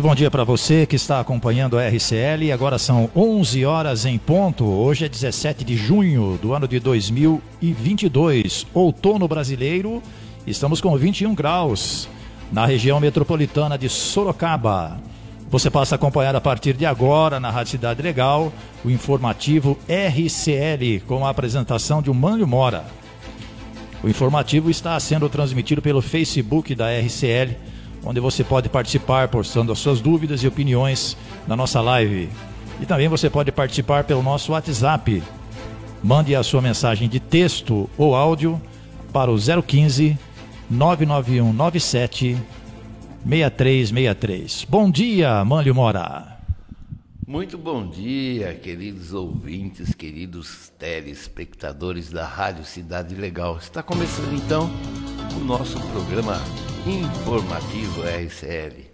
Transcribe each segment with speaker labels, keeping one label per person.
Speaker 1: Muito bom dia para você que está acompanhando a RCL. Agora são 11 horas em ponto. Hoje é 17 de junho do ano de 2022, outono brasileiro. Estamos com 21 graus na região metropolitana de Sorocaba. Você passa a acompanhar a partir de agora na Rádio Cidade Legal o informativo RCL com a apresentação de Humano Mora. O informativo está sendo transmitido pelo Facebook da RCL onde você pode participar postando as suas dúvidas e opiniões na nossa live. E também você pode participar pelo nosso WhatsApp. Mande a sua mensagem de texto ou áudio para o 015 99197 6363. Bom dia, Mânlio Mora.
Speaker 2: Muito bom dia, queridos ouvintes, queridos telespectadores da Rádio Cidade Legal. Está começando então o nosso programa informativo RCL.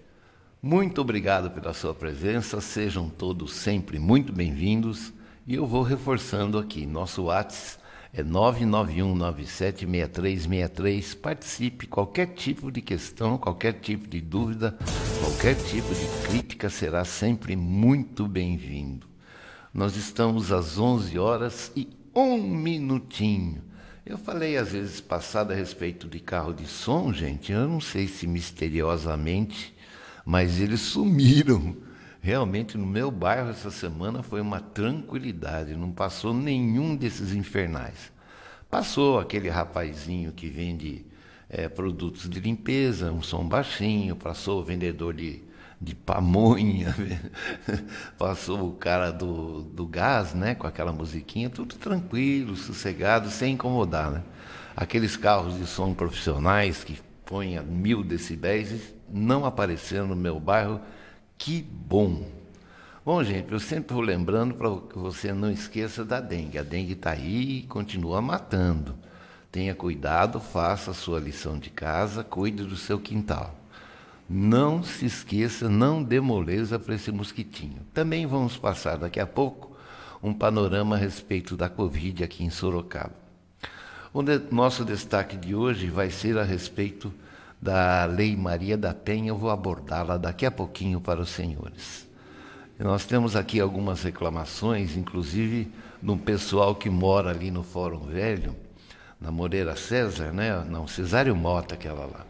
Speaker 2: Muito obrigado pela sua presença, sejam todos sempre muito bem-vindos. E eu vou reforçando aqui, nosso WhatsApp é 991976363. Participe qualquer tipo de questão, qualquer tipo de dúvida, qualquer tipo de crítica será sempre muito bem-vindo. Nós estamos às 11 horas e um minutinho. Eu falei às vezes passado a respeito de carro de som, gente. Eu não sei se misteriosamente, mas eles sumiram. Realmente, no meu bairro essa semana foi uma tranquilidade, não passou nenhum desses infernais. Passou aquele rapazinho que vende é, produtos de limpeza, um som baixinho, passou o vendedor de, de pamonha, passou o cara do, do gás, né, com aquela musiquinha, tudo tranquilo, sossegado, sem incomodar, né? Aqueles carros de som profissionais que põem a mil decibéis não apareceram no meu bairro que bom! Bom, gente, eu sempre vou lembrando para que você não esqueça da dengue. A dengue está aí e continua matando. Tenha cuidado, faça a sua lição de casa, cuide do seu quintal. Não se esqueça, não dê moleza para esse mosquitinho. Também vamos passar daqui a pouco um panorama a respeito da Covid aqui em Sorocaba. O nosso destaque de hoje vai ser a respeito da Lei Maria da Penha, eu vou abordá-la daqui a pouquinho para os senhores. Nós temos aqui algumas reclamações, inclusive de um pessoal que mora ali no Fórum Velho, na Moreira César, né? Não, Cesário Mota, aquela lá.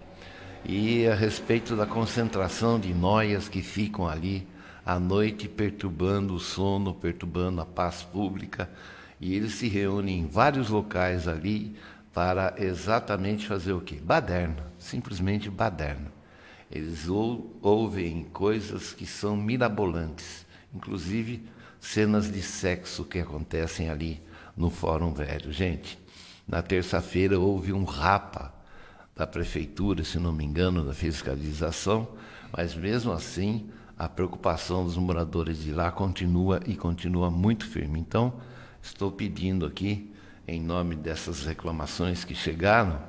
Speaker 2: E a respeito da concentração de noias que ficam ali à noite perturbando o sono, perturbando a paz pública, e eles se reúnem em vários locais ali para exatamente fazer o quê? Baderna simplesmente baderna. Eles ou, ouvem coisas que são mirabolantes, inclusive cenas de sexo que acontecem ali no Fórum Velho. Gente, na terça-feira houve um rapa da prefeitura, se não me engano, da fiscalização, mas mesmo assim a preocupação dos moradores de lá continua e continua muito firme. Então, estou pedindo aqui, em nome dessas reclamações que chegaram,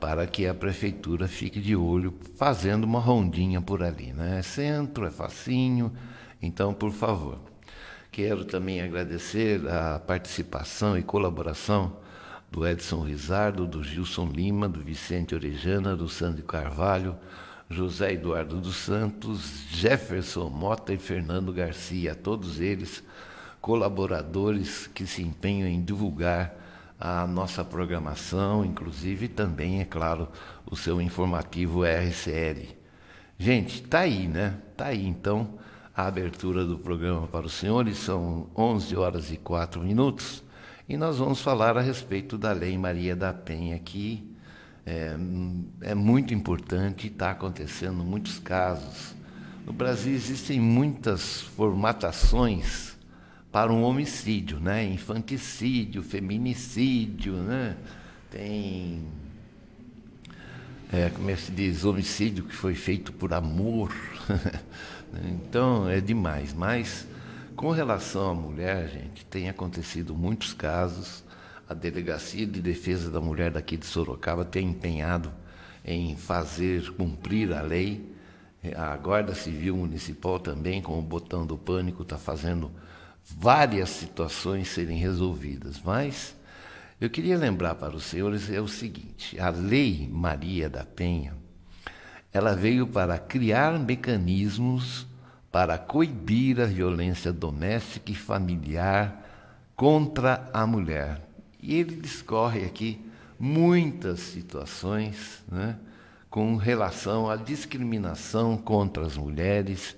Speaker 2: para que a prefeitura fique de olho, fazendo uma rondinha por ali. Né? É centro, é facinho, então, por favor. Quero também agradecer a participação e colaboração do Edson Rizardo, do Gilson Lima, do Vicente Orejana, do Sandro Carvalho, José Eduardo dos Santos, Jefferson Mota e Fernando Garcia, todos eles colaboradores que se empenham em divulgar a nossa programação, inclusive também, é claro, o seu informativo RCL. Gente, tá aí, né? Tá aí então a abertura do programa para os senhores, são 11 horas e 4 minutos, e nós vamos falar a respeito da Lei Maria da Penha, que é, é muito importante, está acontecendo muitos casos. No Brasil existem muitas formatações para um homicídio, né? Infanticídio, feminicídio, né? Tem. É, como é que se diz? Homicídio que foi feito por amor. Né? então, é demais. Mas, com relação à mulher, gente, tem acontecido muitos casos. A Delegacia de Defesa da Mulher daqui de Sorocaba tem empenhado em fazer cumprir a lei. A Guarda Civil Municipal também, com o botão do pânico, está fazendo várias situações serem resolvidas, mas eu queria lembrar para os senhores é o seguinte: a Lei Maria da Penha, ela veio para criar mecanismos para coibir a violência doméstica e familiar contra a mulher. E ele discorre aqui muitas situações né, com relação à discriminação contra as mulheres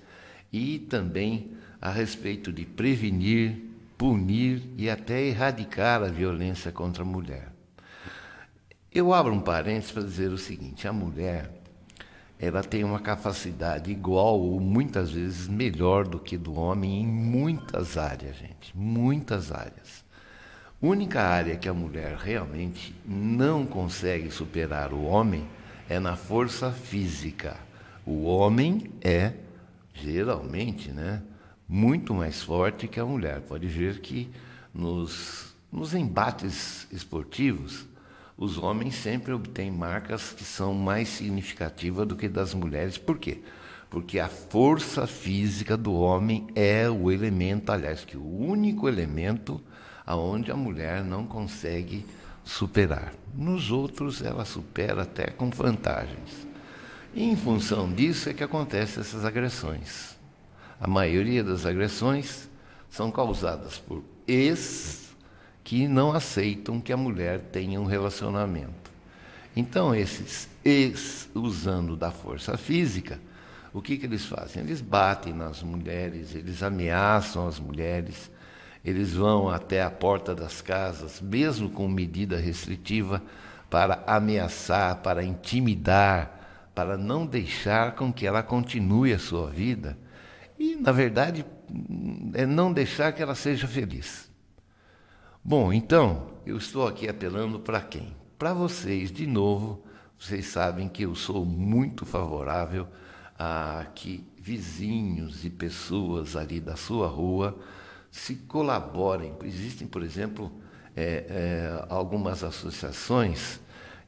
Speaker 2: e também a respeito de prevenir, punir e até erradicar a violência contra a mulher. Eu abro um parênteses para dizer o seguinte: a mulher ela tem uma capacidade igual ou muitas vezes melhor do que do homem em muitas áreas, gente, muitas áreas. Única área que a mulher realmente não consegue superar o homem é na força física. O homem é geralmente, né, muito mais forte que a mulher. Pode ver que nos, nos embates esportivos, os homens sempre obtêm marcas que são mais significativas do que das mulheres. Por quê? Porque a força física do homem é o elemento, aliás, que o único elemento aonde a mulher não consegue superar. Nos outros, ela supera até com vantagens. E em função disso é que acontecem essas agressões. A maioria das agressões são causadas por ex que não aceitam que a mulher tenha um relacionamento. Então, esses ex usando da força física, o que, que eles fazem? Eles batem nas mulheres, eles ameaçam as mulheres, eles vão até a porta das casas, mesmo com medida restritiva, para ameaçar, para intimidar, para não deixar com que ela continue a sua vida e, na verdade, é não deixar que ela seja feliz. Bom, então, eu estou aqui apelando para quem? Para vocês, de novo, vocês sabem que eu sou muito favorável a que vizinhos e pessoas ali da sua rua se colaborem. Existem, por exemplo, é, é, algumas associações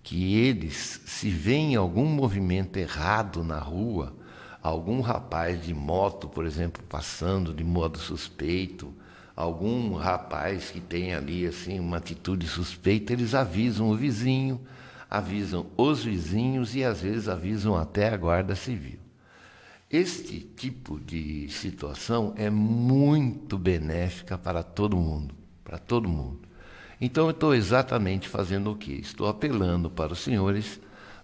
Speaker 2: que eles, se vêem algum movimento errado na rua, algum rapaz de moto, por exemplo, passando de modo suspeito, algum rapaz que tem ali assim uma atitude suspeita, eles avisam o vizinho, avisam os vizinhos e às vezes avisam até a Guarda Civil. Este tipo de situação é muito benéfica para todo mundo, para todo mundo. Então eu estou exatamente fazendo o que? Estou apelando para os senhores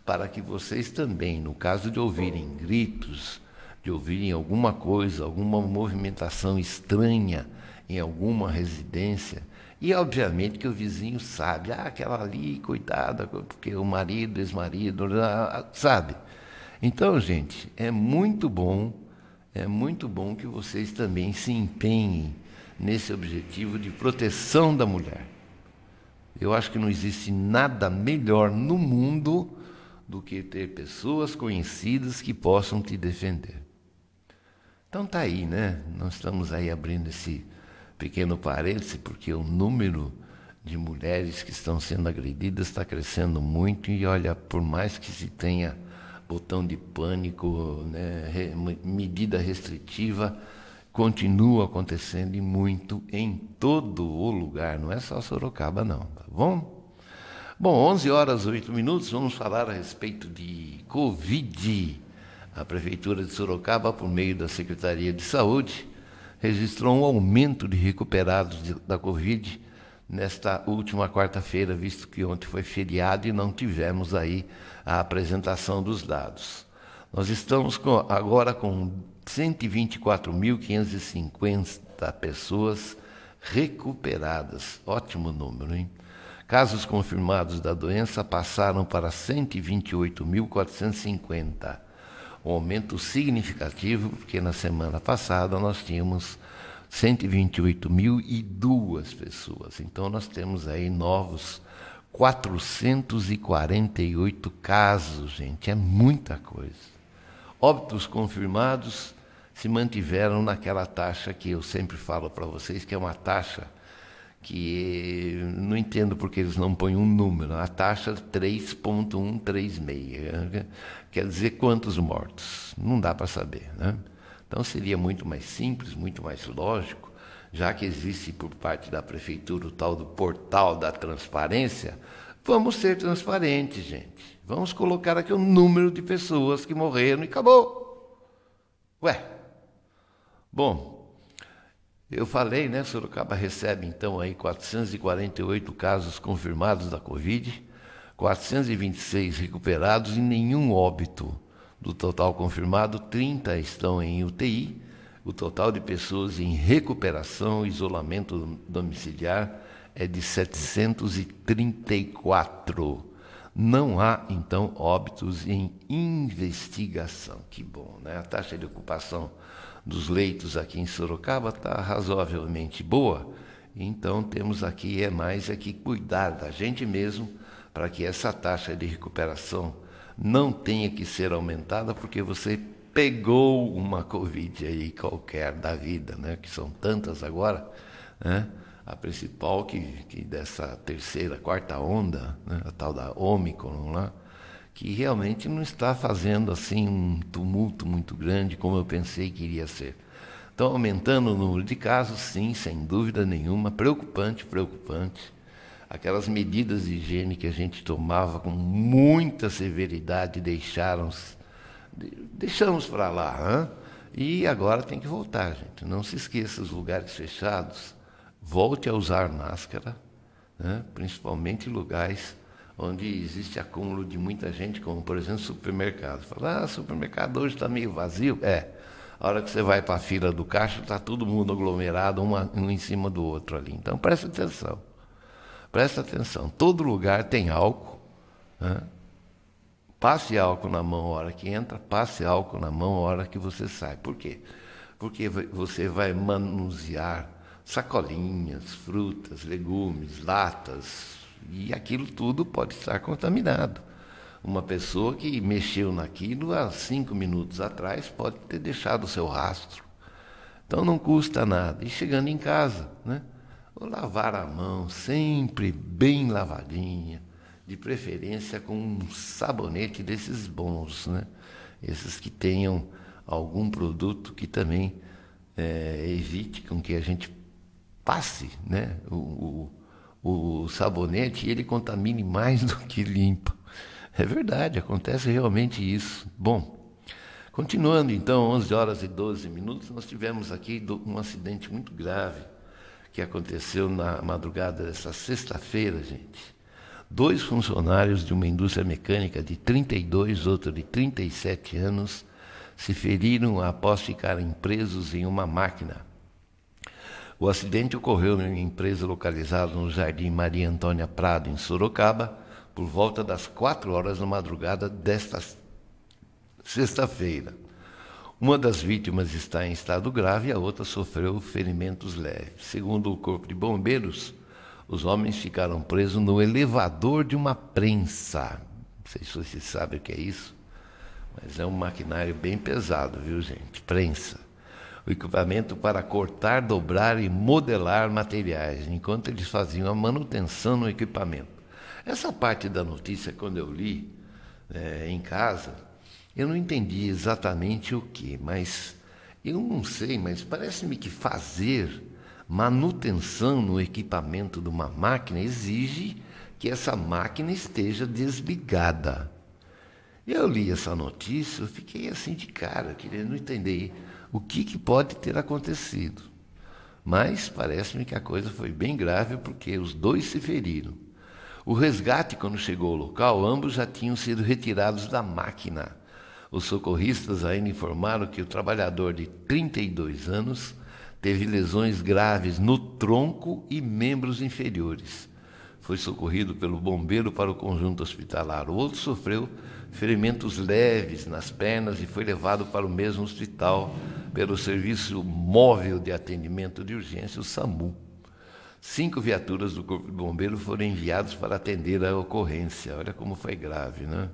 Speaker 2: para que vocês também, no caso de ouvirem gritos, de ouvirem alguma coisa, alguma movimentação estranha em alguma residência, e obviamente que o vizinho sabe, ah, aquela ali, coitada, porque o marido, ex-marido, sabe. Então, gente, é muito bom, é muito bom que vocês também se empenhem nesse objetivo de proteção da mulher. Eu acho que não existe nada melhor no mundo do que ter pessoas conhecidas que possam te defender. Então tá aí, né? Nós estamos aí abrindo esse pequeno parêntese porque o número de mulheres que estão sendo agredidas está crescendo muito e olha, por mais que se tenha botão de pânico, né, medida restritiva, continua acontecendo e muito em todo o lugar, não é só Sorocaba não, tá bom? Bom, 11 horas e 8 minutos, vamos falar a respeito de Covid. A Prefeitura de Sorocaba, por meio da Secretaria de Saúde, registrou um aumento de recuperados de, da Covid nesta última quarta-feira, visto que ontem foi feriado e não tivemos aí a apresentação dos dados. Nós estamos com, agora com 124.550 pessoas recuperadas. Ótimo número, hein? Casos confirmados da doença passaram para 128.450, um aumento significativo, porque na semana passada nós tínhamos 128.002 pessoas. Então nós temos aí novos 448 casos, gente, é muita coisa. Óbitos confirmados se mantiveram naquela taxa que eu sempre falo para vocês, que é uma taxa que não entendo porque eles não põem um número. A taxa 3.136. Quer dizer quantos mortos? Não dá para saber. Né? Então seria muito mais simples, muito mais lógico, já que existe por parte da prefeitura o tal do portal da transparência. Vamos ser transparentes, gente. Vamos colocar aqui o número de pessoas que morreram e acabou. Ué. Bom, eu falei, né? Sorocaba recebe então aí 448 casos confirmados da Covid, 426 recuperados e nenhum óbito. Do total confirmado, 30 estão em UTI. O total de pessoas em recuperação, isolamento domiciliar é de 734. Não há, então, óbitos em investigação. Que bom, né? A taxa de ocupação dos leitos aqui em Sorocaba está razoavelmente boa, então temos aqui é mais é que cuidar da gente mesmo para que essa taxa de recuperação não tenha que ser aumentada, porque você pegou uma Covid aí qualquer da vida, né? que são tantas agora, né? a principal que, que dessa terceira, quarta onda, né? a tal da Omicron lá, que realmente não está fazendo assim um tumulto muito grande como eu pensei que iria ser. estão aumentando o número de casos, sim, sem dúvida nenhuma, preocupante, preocupante. Aquelas medidas de higiene que a gente tomava com muita severidade deixaram deixamos para lá, hein? e agora tem que voltar, gente. Não se esqueça os lugares fechados, volte a usar máscara, né? principalmente lugares onde existe acúmulo de muita gente, como por exemplo supermercado. Fala, ah, supermercado hoje está meio vazio. É. A hora que você vai para a fila do caixa, está todo mundo aglomerado, uma, um em cima do outro ali. Então presta atenção. Presta atenção. Todo lugar tem álcool. Né? Passe álcool na mão a hora que entra, passe álcool na mão a hora que você sai. Por quê? Porque você vai manusear sacolinhas, frutas, legumes, latas, e aquilo tudo pode estar contaminado. Uma pessoa que mexeu naquilo há cinco minutos atrás pode ter deixado o seu rastro. Então não custa nada. E chegando em casa, né? Ou lavar a mão sempre bem lavadinha, de preferência com um sabonete desses bons, né? Esses que tenham algum produto que também é, evite com que a gente passe né? o, o o sabonete ele contamine mais do que limpa. É verdade, acontece realmente isso. Bom, continuando então, 11 horas e 12 minutos, nós tivemos aqui um acidente muito grave que aconteceu na madrugada dessa sexta-feira, gente. Dois funcionários de uma indústria mecânica de 32, outro de 37 anos, se feriram após ficarem presos em uma máquina o acidente ocorreu em uma empresa localizada no Jardim Maria Antônia Prado, em Sorocaba, por volta das 4 horas da madrugada desta sexta-feira. Uma das vítimas está em estado grave e a outra sofreu ferimentos leves. Segundo o Corpo de Bombeiros, os homens ficaram presos no elevador de uma prensa. Não sei se vocês sabem o que é isso, mas é um maquinário bem pesado, viu, gente? Prensa o equipamento para cortar, dobrar e modelar materiais, enquanto eles faziam a manutenção no equipamento. Essa parte da notícia, quando eu li é, em casa, eu não entendi exatamente o que, mas eu não sei, mas parece-me que fazer manutenção no equipamento de uma máquina exige que essa máquina esteja desligada. Eu li essa notícia, eu fiquei assim de cara, querendo entender o que, que pode ter acontecido. Mas parece-me que a coisa foi bem grave porque os dois se feriram. O resgate, quando chegou ao local, ambos já tinham sido retirados da máquina. Os socorristas ainda informaram que o trabalhador de 32 anos teve lesões graves no tronco e membros inferiores. Foi socorrido pelo bombeiro para o conjunto hospitalar. O outro sofreu ferimentos leves nas pernas e foi levado para o mesmo hospital pelo Serviço Móvel de Atendimento de Urgência, o SAMU. Cinco viaturas do Corpo de Bombeiros foram enviadas para atender a ocorrência. Olha como foi grave, né?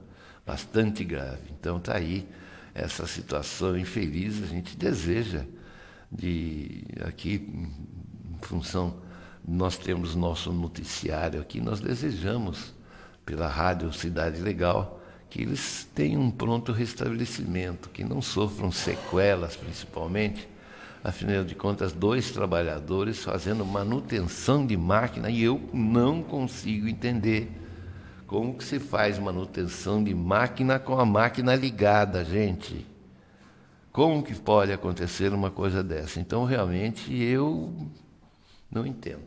Speaker 2: Bastante grave. Então está aí essa situação infeliz. A gente deseja de aqui, em função, nós temos nosso noticiário aqui, nós desejamos pela rádio Cidade Legal que eles tenham um pronto restabelecimento, que não sofram sequelas, principalmente. Afinal de contas, dois trabalhadores fazendo manutenção de máquina e eu não consigo entender como que se faz manutenção de máquina com a máquina ligada, gente. Como que pode acontecer uma coisa dessa? Então, realmente, eu não entendo.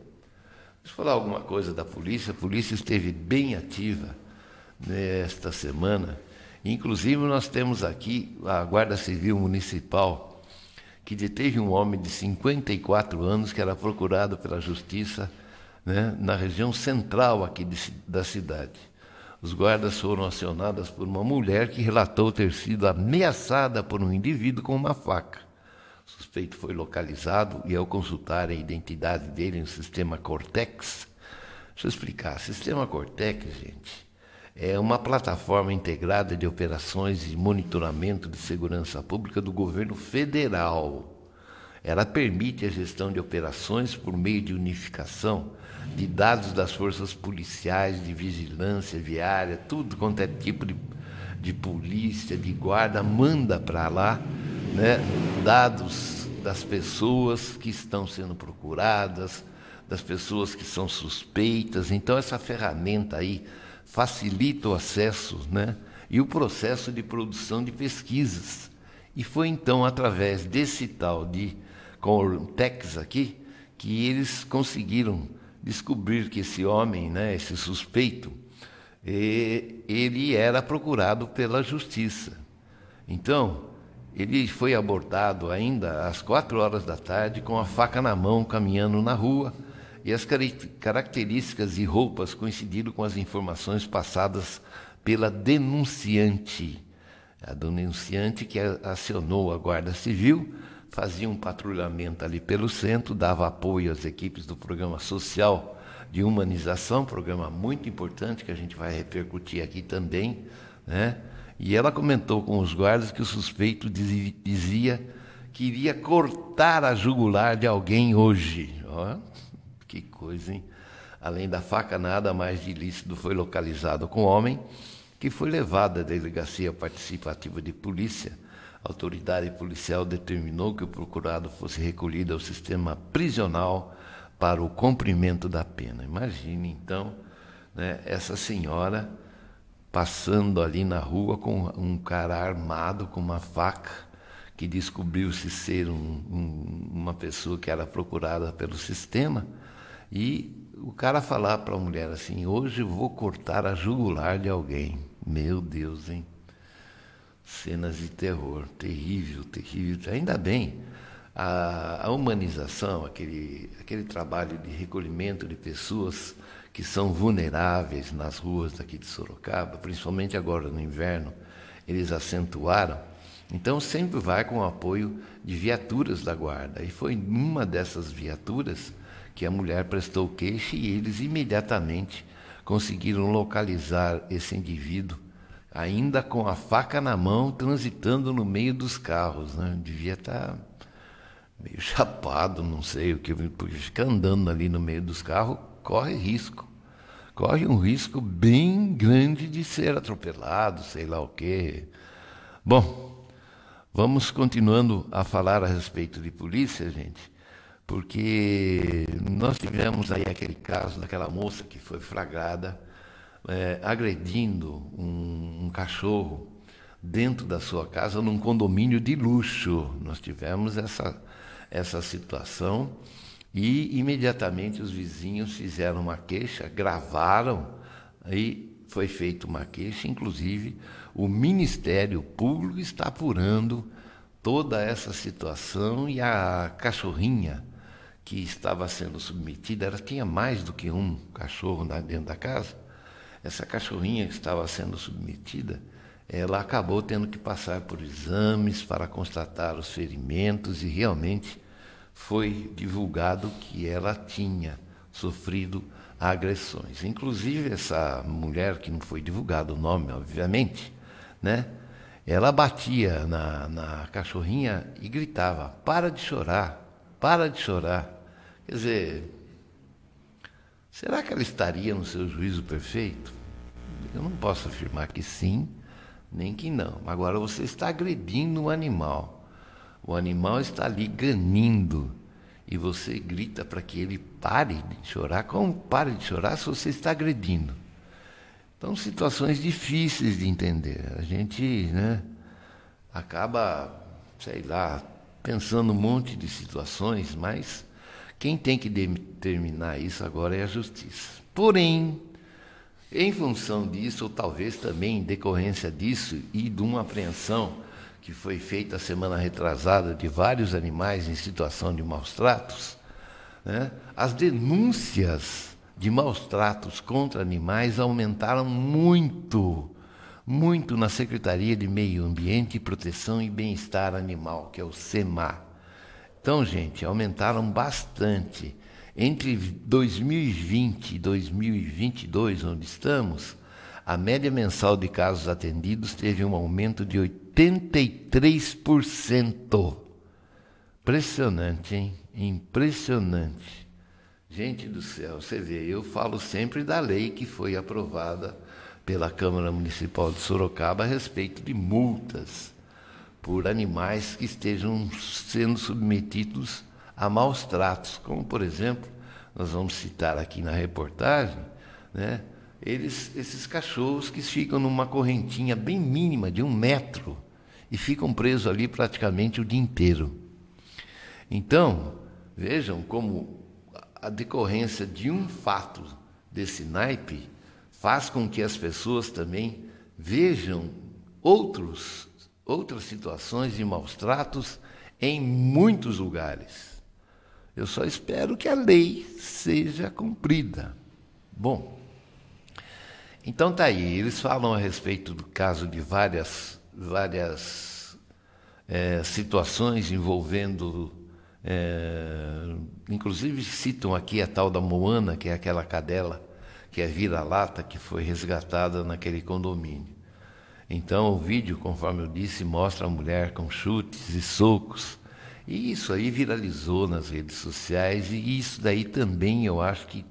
Speaker 2: eu falar alguma coisa da polícia. A polícia esteve bem ativa nesta semana. Inclusive, nós temos aqui a Guarda Civil Municipal, que deteve um homem de 54 anos que era procurado pela Justiça né, na região central aqui de, da cidade. Os guardas foram acionados por uma mulher que relatou ter sido ameaçada por um indivíduo com uma faca. O suspeito foi localizado e, ao consultar a identidade dele no sistema Cortex, deixa eu explicar: sistema Cortex, gente, é uma plataforma integrada de operações e monitoramento de segurança pública do governo federal. Ela permite a gestão de operações por meio de unificação de dados das forças policiais, de vigilância viária, tudo quanto é tipo de, de polícia, de guarda, manda para lá né, dados das pessoas que estão sendo procuradas, das pessoas que são suspeitas. Então, essa ferramenta aí facilita o acesso né, e o processo de produção de pesquisas. E foi então através desse tal de Cortex aqui que eles conseguiram descobrir que esse homem, né, esse suspeito, ele era procurado pela justiça. Então, ele foi abortado ainda às quatro horas da tarde com a faca na mão, caminhando na rua e as características e roupas coincidiram com as informações passadas pela denunciante. A denunciante que acionou a Guarda Civil fazia um patrulhamento ali pelo centro, dava apoio às equipes do programa social de humanização, programa muito importante que a gente vai repercutir aqui também, né? E ela comentou com os guardas que o suspeito dizia que iria cortar a jugular de alguém hoje. Ó. Que coisa, hein? Além da faca, nada mais de ilícito foi localizado com o homem, que foi levado à delegacia participativa de polícia. A autoridade policial determinou que o procurado fosse recolhido ao sistema prisional para o cumprimento da pena. Imagine, então, né, essa senhora passando ali na rua com um cara armado com uma faca que descobriu-se ser um, um, uma pessoa que era procurada pelo sistema e o cara falar para a mulher assim: hoje vou cortar a jugular de alguém. Meu Deus, hein? Cenas de terror, terrível, terrível. Ainda bem, a, a humanização, aquele, aquele trabalho de recolhimento de pessoas que são vulneráveis nas ruas daqui de Sorocaba, principalmente agora no inverno, eles acentuaram. Então sempre vai com o apoio de viaturas da guarda. E foi numa dessas viaturas que a mulher prestou queixa e eles imediatamente conseguiram localizar esse indivíduo, ainda com a faca na mão, transitando no meio dos carros. Né? Devia estar tá meio chapado, não sei o que, porque fica andando ali no meio dos carros, corre risco. Corre um risco bem grande de ser atropelado, sei lá o quê. Bom, vamos continuando a falar a respeito de polícia, gente porque nós tivemos aí aquele caso daquela moça que foi flagrada é, agredindo um, um cachorro dentro da sua casa, num condomínio de luxo. Nós tivemos essa, essa situação e imediatamente os vizinhos fizeram uma queixa, gravaram e foi feita uma queixa, inclusive o Ministério Público está apurando toda essa situação e a cachorrinha que estava sendo submetida, ela tinha mais do que um cachorro dentro da casa. Essa cachorrinha que estava sendo submetida, ela acabou tendo que passar por exames para constatar os ferimentos e realmente foi divulgado que ela tinha sofrido agressões. Inclusive essa mulher que não foi divulgado o nome, obviamente, né? Ela batia na, na cachorrinha e gritava: "Para de chorar, para de chorar". Quer dizer, será que ela estaria no seu juízo perfeito? Eu não posso afirmar que sim, nem que não. Agora você está agredindo um animal. O animal está ali ganindo e você grita para que ele pare de chorar. Como pare de chorar se você está agredindo? Então, situações difíceis de entender. A gente né, acaba, sei lá, pensando um monte de situações, mas quem tem que determinar isso agora é a justiça. Porém, em função disso, ou talvez também em decorrência disso e de uma apreensão que foi feita a semana retrasada de vários animais em situação de maus tratos, né, as denúncias de maus tratos contra animais aumentaram muito, muito na Secretaria de Meio Ambiente, Proteção e Bem-Estar Animal, que é o SEMAR. Então, gente, aumentaram bastante. Entre 2020 e 2022, onde estamos, a média mensal de casos atendidos teve um aumento de 83%. Impressionante, hein? Impressionante. Gente do céu, você vê, eu falo sempre da lei que foi aprovada pela Câmara Municipal de Sorocaba a respeito de multas por animais que estejam sendo submetidos a maus tratos, como por exemplo, nós vamos citar aqui na reportagem, né? Eles, esses cachorros que ficam numa correntinha bem mínima, de um metro, e ficam presos ali praticamente o dia inteiro. Então, vejam como a decorrência de um fato desse naipe faz com que as pessoas também vejam outros outras situações de maus tratos em muitos lugares. Eu só espero que a lei seja cumprida. Bom, então tá aí. Eles falam a respeito do caso de várias, várias é, situações envolvendo é, inclusive citam aqui a tal da Moana, que é aquela cadela que é vira-lata que foi resgatada naquele condomínio. Então, o vídeo, conforme eu disse, mostra a mulher com chutes e socos. E isso aí viralizou nas redes sociais, e isso daí também eu acho que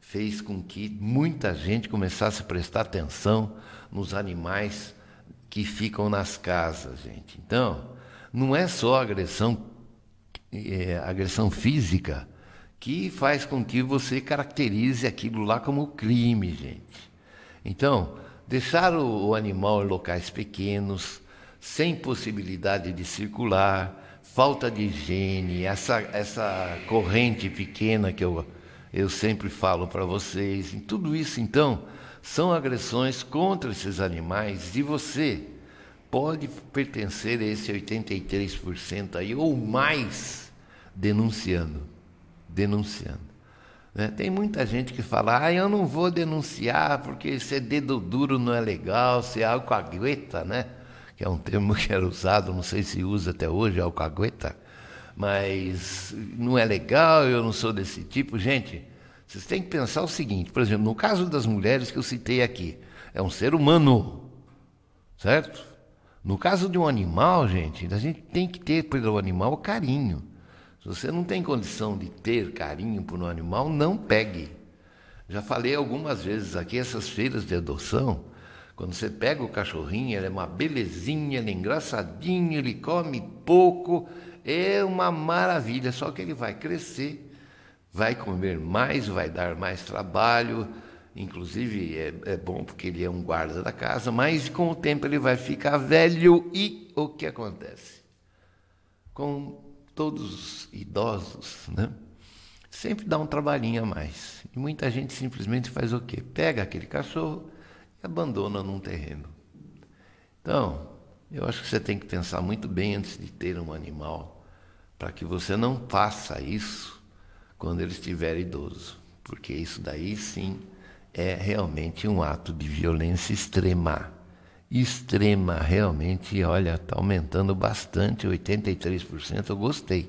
Speaker 2: fez com que muita gente começasse a prestar atenção nos animais que ficam nas casas, gente. Então, não é só agressão, é, agressão física que faz com que você caracterize aquilo lá como crime, gente. Então, Deixar o, o animal em locais pequenos, sem possibilidade de circular, falta de higiene, essa, essa corrente pequena que eu, eu sempre falo para vocês, tudo isso então são agressões contra esses animais e você pode pertencer a esse 83% aí ou mais denunciando, denunciando. Né? Tem muita gente que fala, ah, eu não vou denunciar porque ser dedo duro não é legal, ser alcagueta, né? Que é um termo que era usado, não sei se usa até hoje, alcagueta. Mas não é legal, eu não sou desse tipo. Gente, vocês têm que pensar o seguinte, por exemplo, no caso das mulheres que eu citei aqui, é um ser humano, certo? No caso de um animal, gente, a gente tem que ter pelo animal carinho. Se você não tem condição de ter carinho por um animal, não pegue. Já falei algumas vezes aqui, essas feiras de adoção, quando você pega o cachorrinho, ele é uma belezinha, ele é engraçadinho, ele come pouco, é uma maravilha, só que ele vai crescer, vai comer mais, vai dar mais trabalho, inclusive é, é bom porque ele é um guarda da casa, mas com o tempo ele vai ficar velho e o que acontece? Com todos idosos, né? sempre dá um trabalhinho a mais. E muita gente simplesmente faz o quê? Pega aquele cachorro e abandona num terreno. Então, eu acho que você tem que pensar muito bem antes de ter um animal, para que você não faça isso quando ele estiver idoso, porque isso daí sim é realmente um ato de violência extrema extrema, realmente, olha, está aumentando bastante, 83%, eu gostei.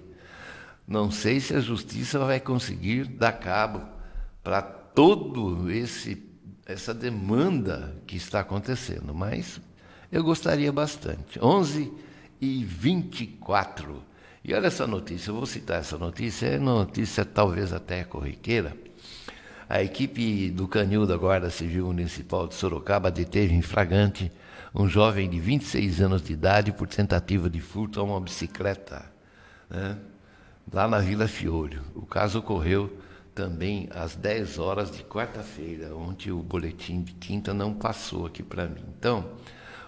Speaker 2: Não sei se a justiça vai conseguir dar cabo para todo esse essa demanda que está acontecendo, mas eu gostaria bastante. 11 e 24. E olha essa notícia, eu vou citar essa notícia, é notícia talvez até corriqueira. A equipe do Canil da Guarda Civil Municipal de Sorocaba deteve em flagrante um jovem de 26 anos de idade por tentativa de furto a uma bicicleta, né? lá na Vila Fiolho. O caso ocorreu também às 10 horas de quarta-feira, onde o boletim de quinta não passou aqui para mim. Então,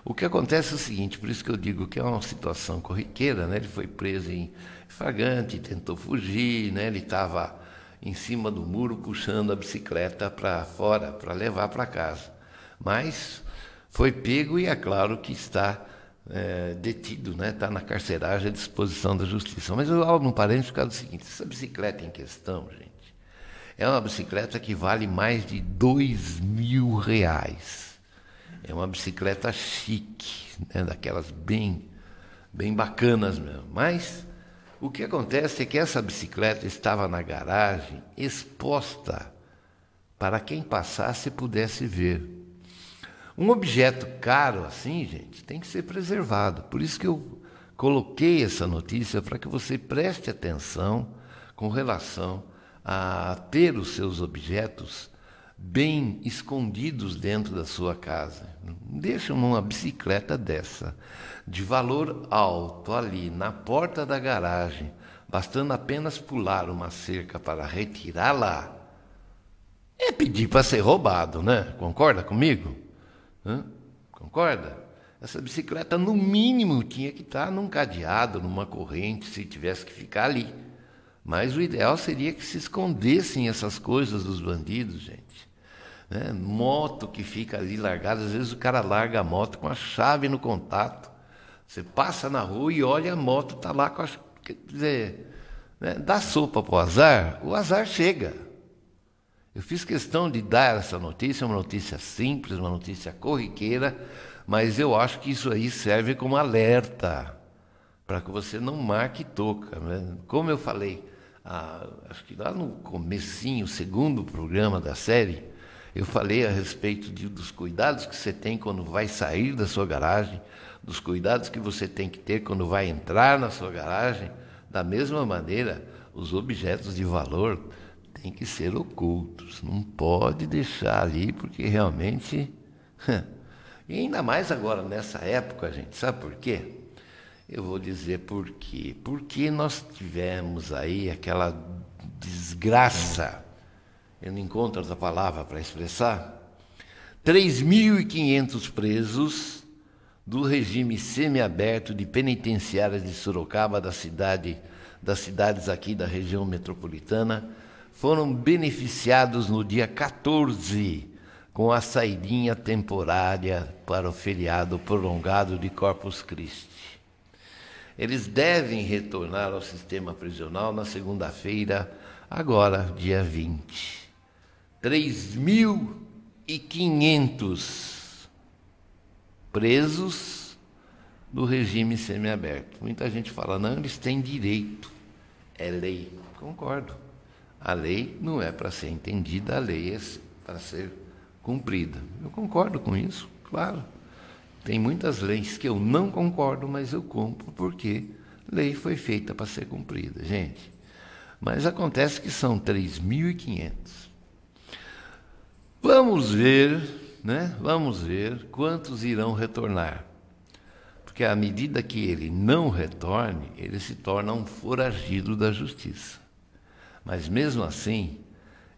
Speaker 2: o que acontece é o seguinte, por isso que eu digo que é uma situação corriqueira, né? Ele foi preso em Fragante, tentou fugir, né? Ele estava em cima do muro puxando a bicicleta para fora para levar para casa. Mas foi pego e é claro que está é, detido, né? está na carceragem à disposição da justiça. Mas eu abro um parênteses por causa do seguinte: essa bicicleta em questão, gente, é uma bicicleta que vale mais de dois mil reais. É uma bicicleta chique, né? daquelas bem, bem bacanas mesmo. Mas o que acontece é que essa bicicleta estava na garagem exposta para quem passasse pudesse ver. Um objeto caro assim, gente, tem que ser preservado. Por isso que eu coloquei essa notícia para que você preste atenção com relação a ter os seus objetos bem escondidos dentro da sua casa. Deixa uma bicicleta dessa, de valor alto, ali na porta da garagem, bastando apenas pular uma cerca para retirá-la, é pedir para ser roubado, né? Concorda comigo? Hã? Concorda? Essa bicicleta, no mínimo, tinha que estar tá num cadeado, numa corrente, se tivesse que ficar ali. Mas o ideal seria que se escondessem essas coisas dos bandidos, gente. Né? Moto que fica ali largada, às vezes o cara larga a moto com a chave no contato. Você passa na rua e olha a moto, está lá com a. Quer dizer, né? dá sopa o azar, o azar chega. Eu fiz questão de dar essa notícia, uma notícia simples, uma notícia corriqueira, mas eu acho que isso aí serve como alerta para que você não marque toca. Né? Como eu falei, acho que lá no comecinho, segundo programa da série, eu falei a respeito de, dos cuidados que você tem quando vai sair da sua garagem, dos cuidados que você tem que ter quando vai entrar na sua garagem. Da mesma maneira, os objetos de valor têm que ser ocultos, não pode deixar ali, porque realmente. E ainda mais agora nessa época, gente, sabe por quê? Eu vou dizer por quê. Porque nós tivemos aí aquela desgraça, eu não encontro outra palavra para expressar, 3.500 presos do regime semiaberto de penitenciárias de Sorocaba, da cidade, das cidades aqui da região metropolitana, foram beneficiados no dia 14 com a saída temporária para o feriado prolongado de Corpus Christi. Eles devem retornar ao sistema prisional na segunda-feira, agora, dia 20. 3.500 presos do regime semiaberto. Muita gente fala, não, eles têm direito. É lei. Concordo. A lei não é para ser entendida, a lei é para ser cumprida. Eu concordo com isso, claro. Tem muitas leis que eu não concordo, mas eu cumpro porque lei foi feita para ser cumprida, gente. Mas acontece que são 3.500. Vamos ver, né? Vamos ver quantos irão retornar. Porque à medida que ele não retorne, ele se torna um foragido da justiça. Mas mesmo assim,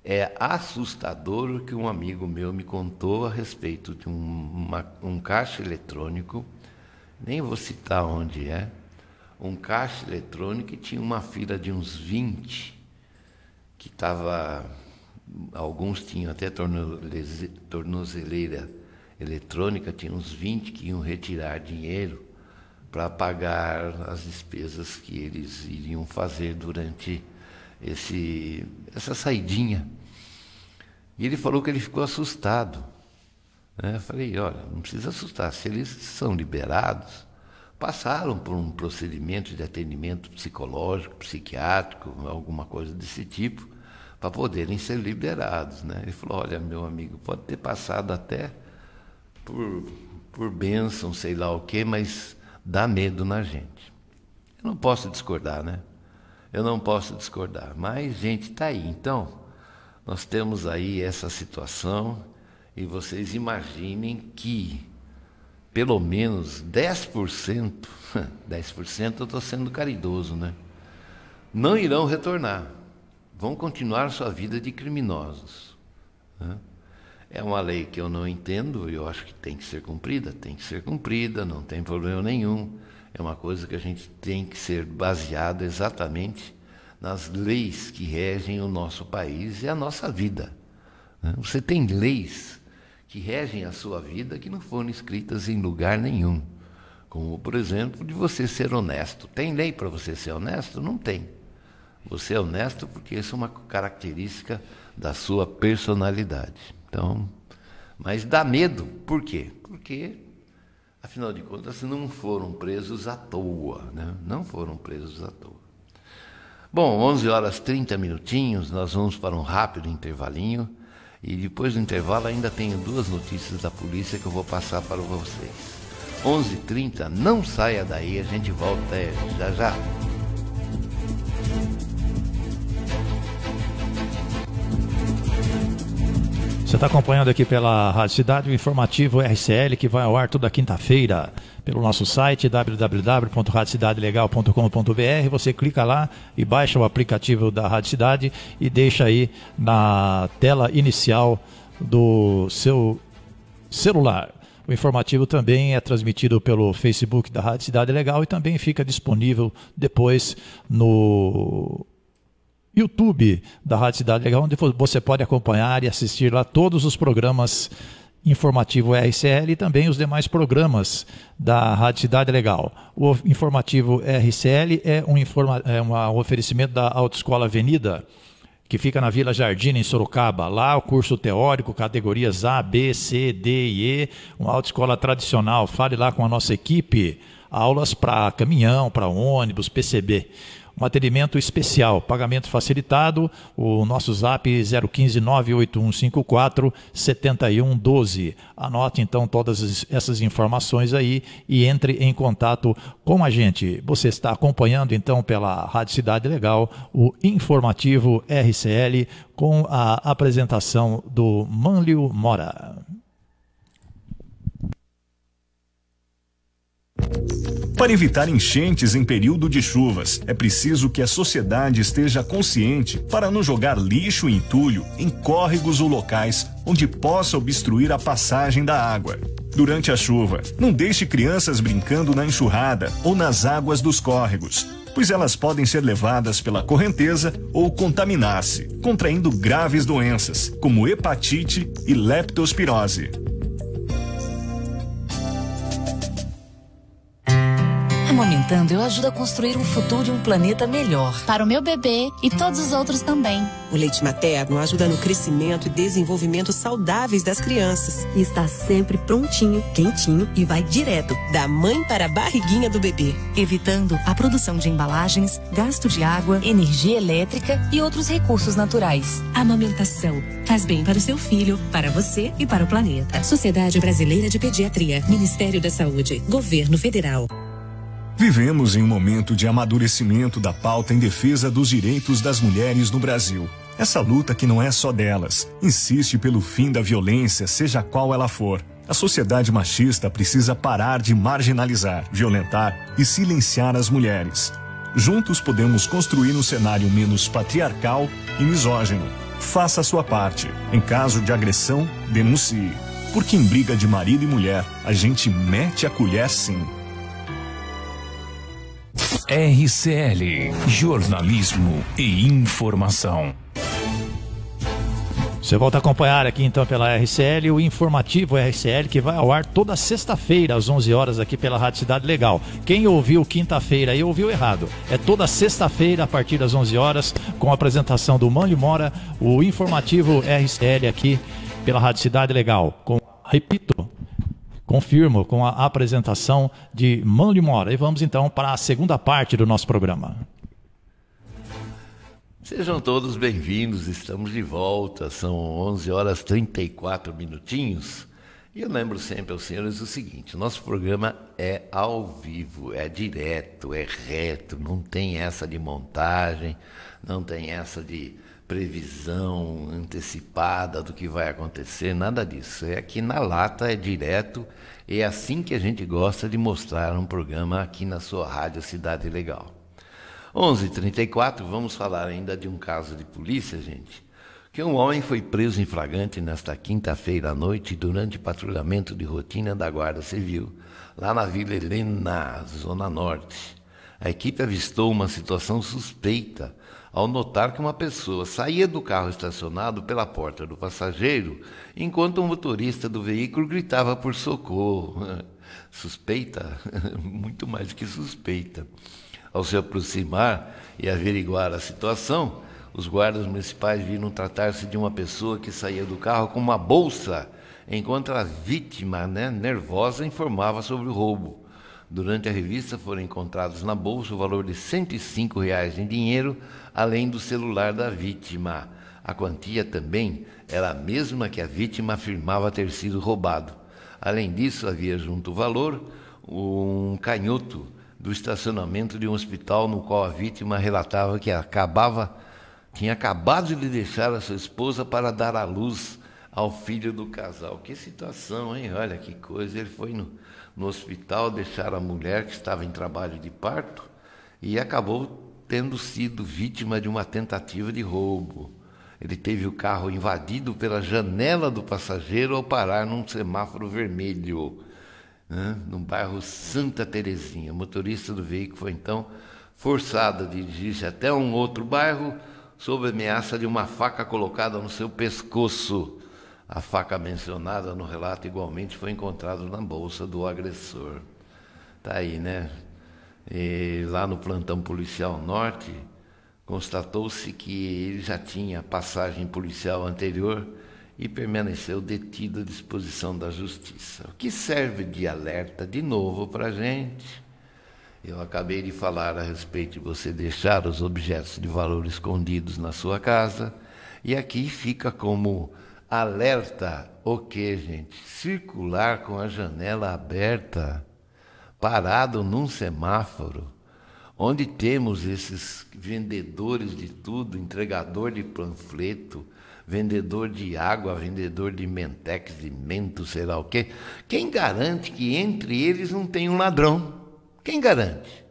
Speaker 2: é assustador o que um amigo meu me contou a respeito de um, uma, um caixa eletrônico, nem vou citar onde é, um caixa eletrônico que tinha uma fila de uns 20, que estava. Alguns tinham até tornozeleira eletrônica, tinha uns 20 que iam retirar dinheiro para pagar as despesas que eles iriam fazer durante esse, essa saidinha. E ele falou que ele ficou assustado. Né? Eu falei, olha, não precisa assustar, se eles são liberados, passaram por um procedimento de atendimento psicológico, psiquiátrico, alguma coisa desse tipo, para poderem ser liberados. Né? Ele falou, olha, meu amigo, pode ter passado até por, por bênção, sei lá o quê, mas dá medo na gente. Eu não posso discordar, né? eu não posso discordar. Mas, gente, está aí. Então, nós temos aí essa situação e vocês imaginem que pelo menos 10%, 10% eu estou sendo caridoso, né? Não irão retornar. Vão continuar sua vida de criminosos. Né? É uma lei que eu não entendo, eu acho que tem que ser cumprida, tem que ser cumprida, não tem problema nenhum é uma coisa que a gente tem que ser baseado exatamente nas leis que regem o nosso país e a nossa vida. Né? Você tem leis que regem a sua vida que não foram escritas em lugar nenhum. Como, por exemplo, de você ser honesto. Tem lei para você ser honesto? Não tem. Você é honesto porque isso é uma característica da sua personalidade. Então, mas dá medo. Por quê? Porque Afinal de contas, não foram presos à toa, né? não foram presos à toa. Bom, 11 horas 30 minutinhos, nós vamos para um rápido intervalinho e depois do intervalo ainda tenho duas notícias da polícia que eu vou passar para vocês. 11:30, não saia daí, a gente volta é, já já.
Speaker 1: Você está acompanhando aqui pela Rádio Cidade o informativo RCL que vai ao ar toda quinta-feira pelo nosso site www.radicidadelegal.com.br Você clica lá e baixa o aplicativo da Rádio Cidade e deixa aí na tela inicial do seu celular. O informativo também é transmitido pelo Facebook da Rádio Cidade Legal e também fica disponível depois no YouTube da Rádio Cidade Legal, onde você pode acompanhar e assistir lá todos os programas informativo RCL e também os demais programas da Rádio Cidade Legal. O informativo RCL é um, informa é um oferecimento da Autoescola Avenida, que fica na Vila Jardim, em Sorocaba. Lá o curso teórico, categorias A, B, C, D e E, uma autoescola tradicional. Fale lá com a nossa equipe. Aulas para caminhão, para ônibus, PCB um atendimento especial, pagamento facilitado, o nosso zap 015 98154 7112. Anote então todas essas informações aí e entre em contato com a gente. Você está acompanhando então pela Rádio Cidade Legal o informativo RCL com a apresentação do Manlio Mora. Para evitar enchentes em período de chuvas, é
Speaker 3: preciso que a sociedade esteja consciente para não jogar lixo e entulho em córregos ou locais onde possa obstruir a passagem da água. Durante a chuva, não deixe crianças brincando na enxurrada ou nas águas dos córregos, pois elas podem ser levadas pela correnteza ou contaminar-se, contraindo graves doenças, como hepatite e leptospirose. amamentando, eu ajudo a construir um futuro e um planeta melhor.
Speaker 2: Para o meu bebê e todos os outros também.
Speaker 3: O leite materno ajuda no crescimento e desenvolvimento saudáveis das crianças. E está sempre prontinho, quentinho e vai direto da mãe para a barriguinha do bebê. Evitando a produção de embalagens, gasto de água, energia elétrica e outros recursos naturais. amamentação faz bem para o seu filho, para você e para o planeta. Sociedade Brasileira de Pediatria, Ministério da Saúde, Governo Federal. Vivemos em um momento de amadurecimento da pauta em defesa dos direitos das mulheres no Brasil. Essa luta que não é só delas, insiste pelo fim da violência, seja qual ela for. A sociedade machista precisa parar de marginalizar, violentar e silenciar as mulheres. Juntos podemos construir um cenário menos patriarcal e misógino. Faça a sua parte. Em caso de agressão, denuncie. Porque em briga de marido e mulher, a gente mete a colher sim. RCL, jornalismo e informação.
Speaker 1: Você volta a acompanhar aqui então pela RCL o informativo RCL que vai ao ar toda sexta-feira às 11 horas aqui pela Rádio Cidade Legal. Quem ouviu quinta-feira e ouviu errado. É toda sexta-feira a partir das 11 horas com a apresentação do Mano Mora, o informativo RCL aqui pela Rádio Cidade Legal. Com repito, Confirmo com a apresentação de Mano de Mora. E vamos então para a segunda parte do nosso programa.
Speaker 2: Sejam todos bem-vindos, estamos de volta. São 11 horas 34 minutinhos. E eu lembro sempre aos senhores o seguinte: nosso programa é ao vivo, é direto, é reto, não tem essa de montagem, não tem essa de previsão antecipada do que vai acontecer, nada disso. É aqui na lata, é direto, é assim que a gente gosta de mostrar um programa aqui na sua rádio Cidade Legal. 11:34 vamos falar ainda de um caso de polícia, gente. Que um homem foi preso em flagrante nesta quinta-feira à noite durante patrulhamento de rotina da Guarda Civil, lá na Vila Helena, Zona Norte. A equipe avistou uma situação suspeita ao notar que uma pessoa saía do carro estacionado pela porta do passageiro, enquanto o motorista do veículo gritava por socorro. Suspeita? Muito mais que suspeita. Ao se aproximar e averiguar a situação, os guardas municipais viram tratar-se de uma pessoa que saía do carro com uma bolsa, enquanto a vítima, né, nervosa, informava sobre o roubo. Durante a revista foram encontrados na bolsa o valor de R$ 105 reais em dinheiro, além do celular da vítima. A quantia também era a mesma que a vítima afirmava ter sido roubado. Além disso, havia junto o valor um canhoto do estacionamento de um hospital no qual a vítima relatava que acabava tinha acabado de deixar a sua esposa para dar à luz ao filho do casal. Que situação, hein? Olha que coisa. Ele foi no, no hospital deixar a mulher que estava em trabalho de parto e acabou tendo sido vítima de uma tentativa de roubo. Ele teve o carro invadido pela janela do passageiro ao parar num semáforo vermelho, né, no bairro Santa Terezinha. O motorista do veículo foi então forçado a dirigir-se até um outro bairro sob ameaça de uma faca colocada no seu pescoço. A faca mencionada no relato igualmente foi encontrada na bolsa do agressor. Tá aí, né? E lá no plantão policial norte, constatou-se que ele já tinha passagem policial anterior e permaneceu detido à disposição da justiça. O que serve de alerta de novo para a gente? Eu acabei de falar a respeito de você deixar os objetos de valor escondidos na sua casa, e aqui fica como alerta o que, gente? Circular com a janela aberta parado num semáforo, onde temos esses vendedores de tudo, entregador de panfleto, vendedor de água, vendedor de mentex, de mento, sei lá o quê. Quem garante que entre eles não tem um ladrão? Quem garante?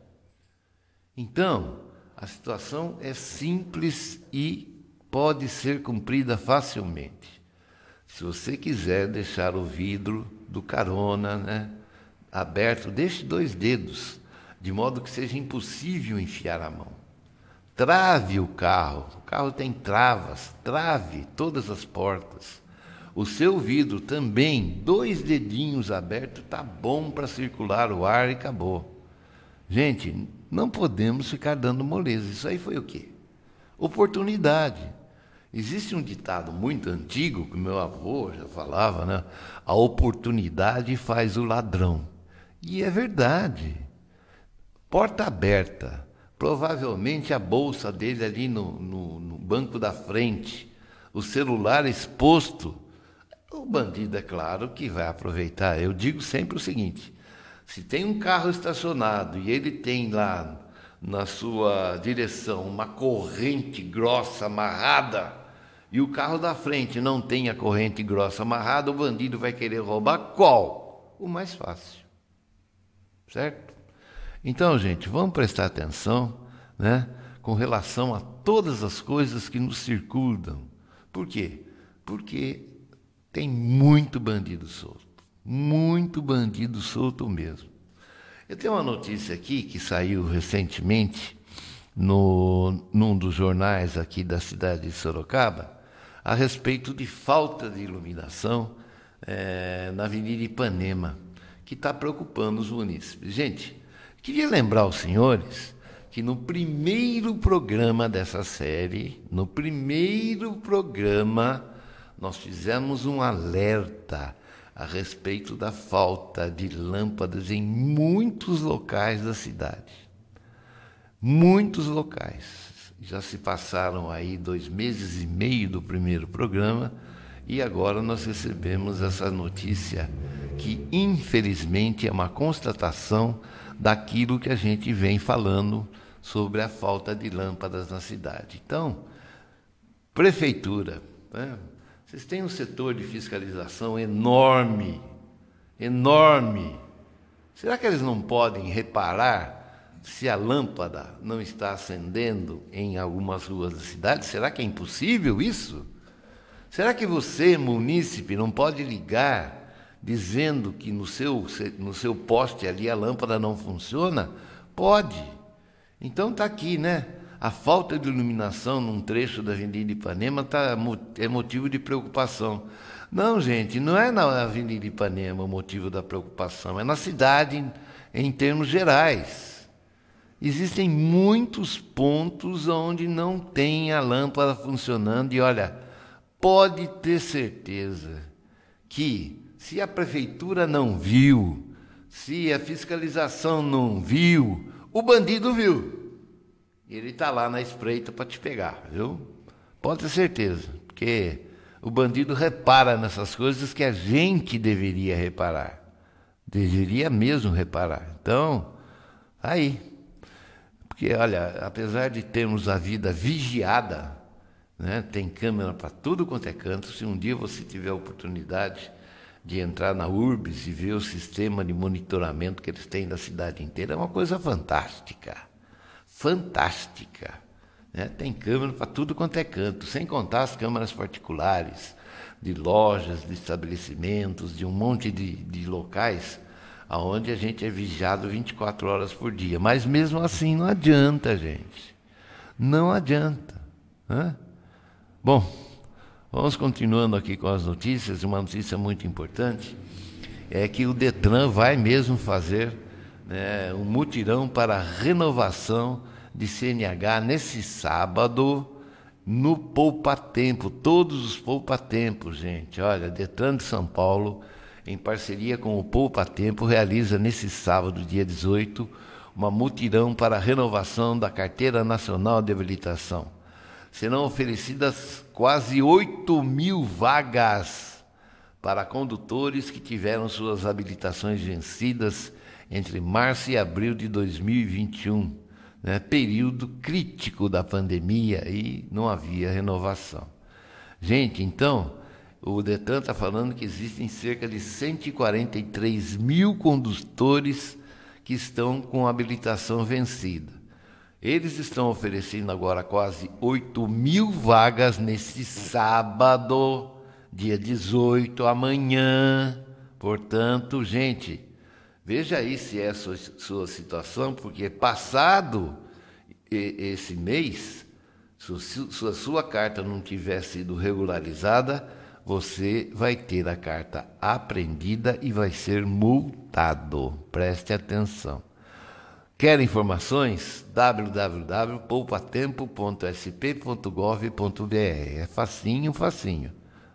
Speaker 2: Então, a situação é simples e pode ser cumprida facilmente. Se você quiser deixar o vidro do carona, né? aberto deixe dois dedos, de modo que seja impossível enfiar a mão. Trave o carro, o carro tem travas, trave todas as portas. O seu vidro também, dois dedinhos abertos, tá bom para circular o ar e acabou. Gente, não podemos ficar dando moleza. Isso aí foi o quê? Oportunidade. Existe um ditado muito antigo que meu avô já falava, né? A oportunidade faz o ladrão. E é verdade. Porta aberta. Provavelmente a bolsa dele ali no, no, no banco da frente, o celular exposto. O bandido, é claro, que vai aproveitar. Eu digo sempre o seguinte: se tem um carro estacionado e ele tem lá na sua direção uma corrente grossa amarrada e o carro da frente não tem a corrente grossa amarrada, o bandido vai querer roubar qual? O mais fácil certo? Então, gente, vamos prestar atenção, né, com relação a todas as coisas que nos circundam. Por quê? Porque tem muito bandido solto, muito bandido solto mesmo. Eu tenho uma notícia aqui que saiu recentemente no, num dos jornais aqui da cidade de Sorocaba a respeito de falta de iluminação é, na Avenida Ipanema que está preocupando os munícipes. Gente, queria lembrar os senhores que no primeiro programa dessa série, no primeiro programa, nós fizemos um alerta a respeito da falta de lâmpadas em muitos locais da cidade. Muitos locais. Já se passaram aí dois meses e meio do primeiro programa e agora nós recebemos essa notícia que, infelizmente, é uma constatação daquilo que a gente vem falando sobre a falta de lâmpadas na cidade. Então, prefeitura, né? vocês têm um setor de fiscalização enorme, enorme. Será que eles não podem reparar se a lâmpada não está acendendo em algumas ruas da cidade? Será que é impossível isso? Será que você, munícipe, não pode ligar dizendo que no seu, no seu poste ali a lâmpada não funciona? Pode. Então está aqui, né? A falta de iluminação num trecho da Avenida Ipanema tá, é motivo de preocupação. Não, gente, não é na Avenida Ipanema o motivo da preocupação, é na cidade em termos gerais. Existem muitos pontos onde não tem a lâmpada funcionando e olha, pode ter certeza que, se a prefeitura não viu, se a fiscalização não viu, o bandido viu. Ele está lá na espreita para te pegar, viu? Pode ter certeza, porque o bandido repara nessas coisas que a gente deveria reparar. Deveria mesmo reparar. Então, tá aí. Porque, olha, apesar de termos a vida vigiada, né? Tem câmera para tudo quanto é canto. Se um dia você tiver a oportunidade de entrar na URBS e ver o sistema de monitoramento que eles têm da cidade inteira, é uma coisa fantástica. Fantástica. Né? Tem câmera para tudo quanto é canto, sem contar as câmeras particulares, de lojas, de estabelecimentos, de um monte de, de locais onde a gente é vigiado 24 horas por dia. Mas mesmo assim não adianta, gente. Não adianta. Hã? Né? Bom, vamos continuando aqui com as notícias. Uma notícia muito importante é que o Detran vai mesmo fazer né, um mutirão para renovação de CNH nesse sábado no Poupatempo, todos os Poupatempos, gente. Olha, Detran de São Paulo, em parceria com o Poupatempo, realiza nesse sábado, dia 18, uma mutirão para a renovação da Carteira Nacional de Habilitação serão oferecidas quase 8 mil vagas para condutores que tiveram suas habilitações vencidas entre março e abril de 2021, né, período crítico da pandemia e não havia renovação. Gente, então, o Detran está falando que existem cerca de 143 mil condutores que estão com habilitação vencida. Eles estão oferecendo agora quase 8 mil vagas nesse sábado, dia 18, amanhã. Portanto, gente, veja aí se é a sua, sua situação, porque passado esse mês, se a sua carta não tiver sido regularizada, você vai ter a carta apreendida e vai ser multado. Preste atenção. Quer informações? www.poupatempo.sp.gov.br É facinho, facinho.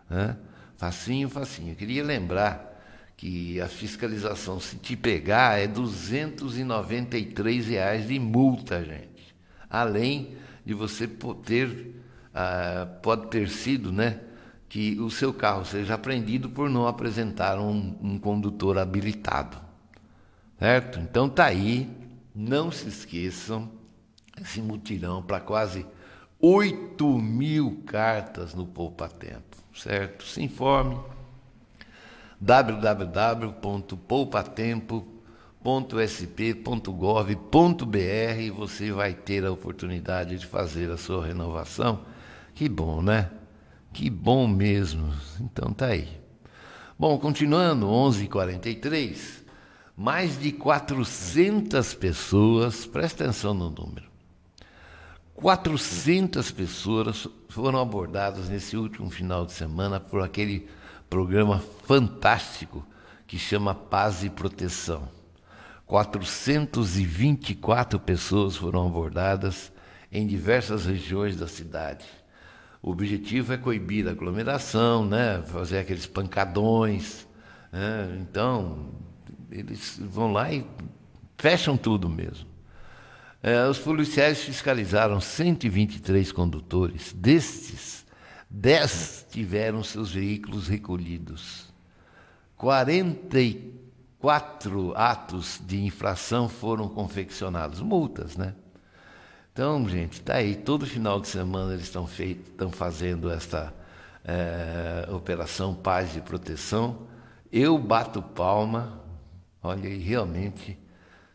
Speaker 2: Né? Facinho, facinho. queria lembrar que a fiscalização, se te pegar, é R$ 293 reais de multa, gente. Além de você ter, ah, pode ter sido, né? Que o seu carro seja apreendido por não apresentar um, um condutor habilitado. Certo? Então tá aí não se esqueçam esse mutirão para quase 8 mil cartas no Poupa Tempo, certo? Se informe www.poupatempo.sp.gov.br você vai ter a oportunidade de fazer a sua renovação. Que bom, né? Que bom mesmo. Então tá aí. Bom, continuando, 11:43. h 43 mais de 400 pessoas, presta atenção no número, 400 pessoas foram abordadas nesse último final de semana por aquele programa fantástico que chama Paz e Proteção. 424 pessoas foram abordadas em diversas regiões da cidade. O objetivo é coibir a aglomeração, né? fazer aqueles pancadões. Né? Então, eles vão lá e fecham tudo mesmo. É, os policiais fiscalizaram 123 condutores, destes, 10 tiveram seus veículos recolhidos. 44 atos de infração foram confeccionados, multas, né? Então, gente, tá aí. Todo final de semana eles estão estão fazendo esta é, operação Paz e Proteção. Eu bato palma, Olha, e realmente,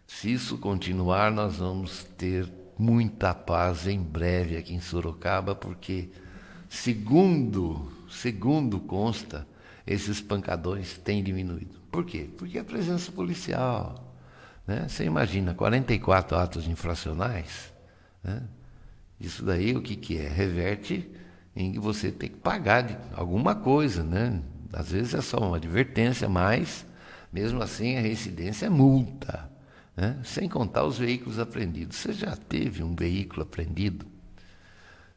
Speaker 2: se isso continuar, nós vamos ter muita paz em breve aqui em Sorocaba, porque segundo, segundo consta, esses pancadões têm diminuído. Por quê? Porque a presença policial. Né? Você imagina, 44 atos infracionais, né? isso daí o que, que é? Reverte em que você tem que pagar alguma coisa, né? Às vezes é só uma advertência, mas mesmo assim, a reincidência é multa, né? sem contar os veículos apreendidos. Você já teve um veículo apreendido?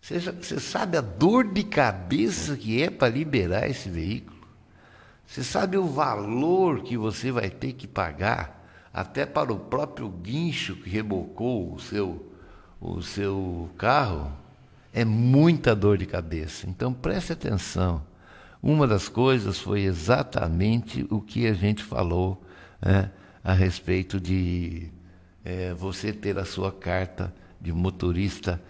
Speaker 2: Você, já, você sabe a dor de cabeça que é para liberar esse veículo? Você sabe o valor que você vai ter que pagar? até para o próprio guincho que rebocou o seu, o seu carro, é muita dor de cabeça. Então preste atenção. Uma das coisas foi exatamente o que a gente falou né, a respeito de é, você ter a sua carta de motorista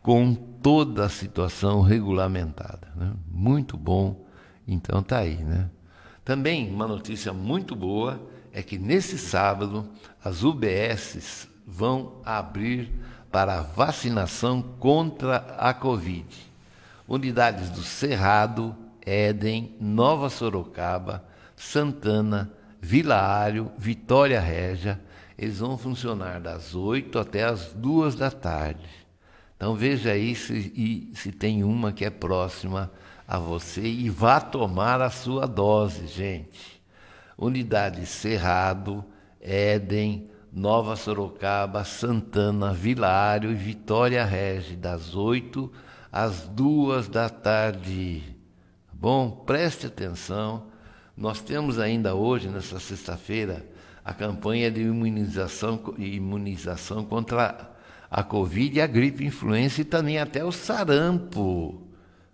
Speaker 2: com toda a situação regulamentada. Né? Muito bom. Então tá aí, né? Também uma notícia muito boa é que nesse sábado as UBSs vão abrir para vacinação contra a Covid. Unidades do Cerrado, Éden, Nova Sorocaba, Santana, Vila Ário, Vitória Régia. Eles vão funcionar das 8 até as 2 da tarde. Então veja aí se, se tem uma que é próxima a você e vá tomar a sua dose, gente. Unidade Cerrado, Éden, Nova Sorocaba, Santana, Vilário e Vitória Regi, das 8 às 2 da tarde bom? Preste atenção. Nós temos ainda hoje, nessa sexta-feira, a campanha de imunização, imunização contra a Covid a gripe influenza e também até o sarampo,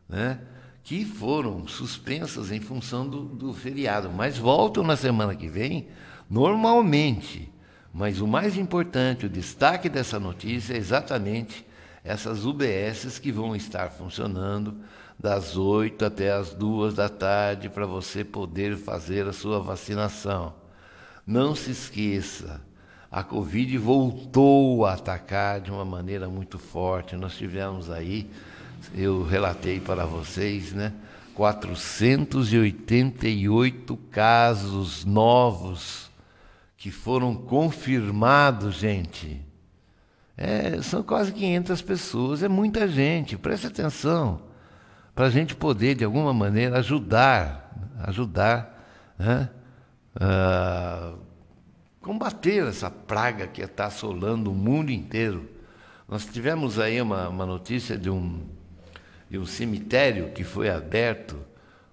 Speaker 2: né? que foram suspensas em função do, do feriado, mas voltam na semana que vem normalmente. Mas o mais importante, o destaque dessa notícia é exatamente essas UBSs que vão estar funcionando das 8 até as 2 da tarde para você poder fazer a sua vacinação. Não se esqueça, a Covid voltou a atacar de uma maneira muito forte. Nós tivemos aí, eu relatei para vocês, né? 488 casos novos que foram confirmados, gente. É, são quase 500 pessoas, é muita gente, preste atenção para a gente poder, de alguma maneira, ajudar, ajudar, né? combater essa praga que está assolando o mundo inteiro. Nós tivemos aí uma, uma notícia de um, de um cemitério que foi aberto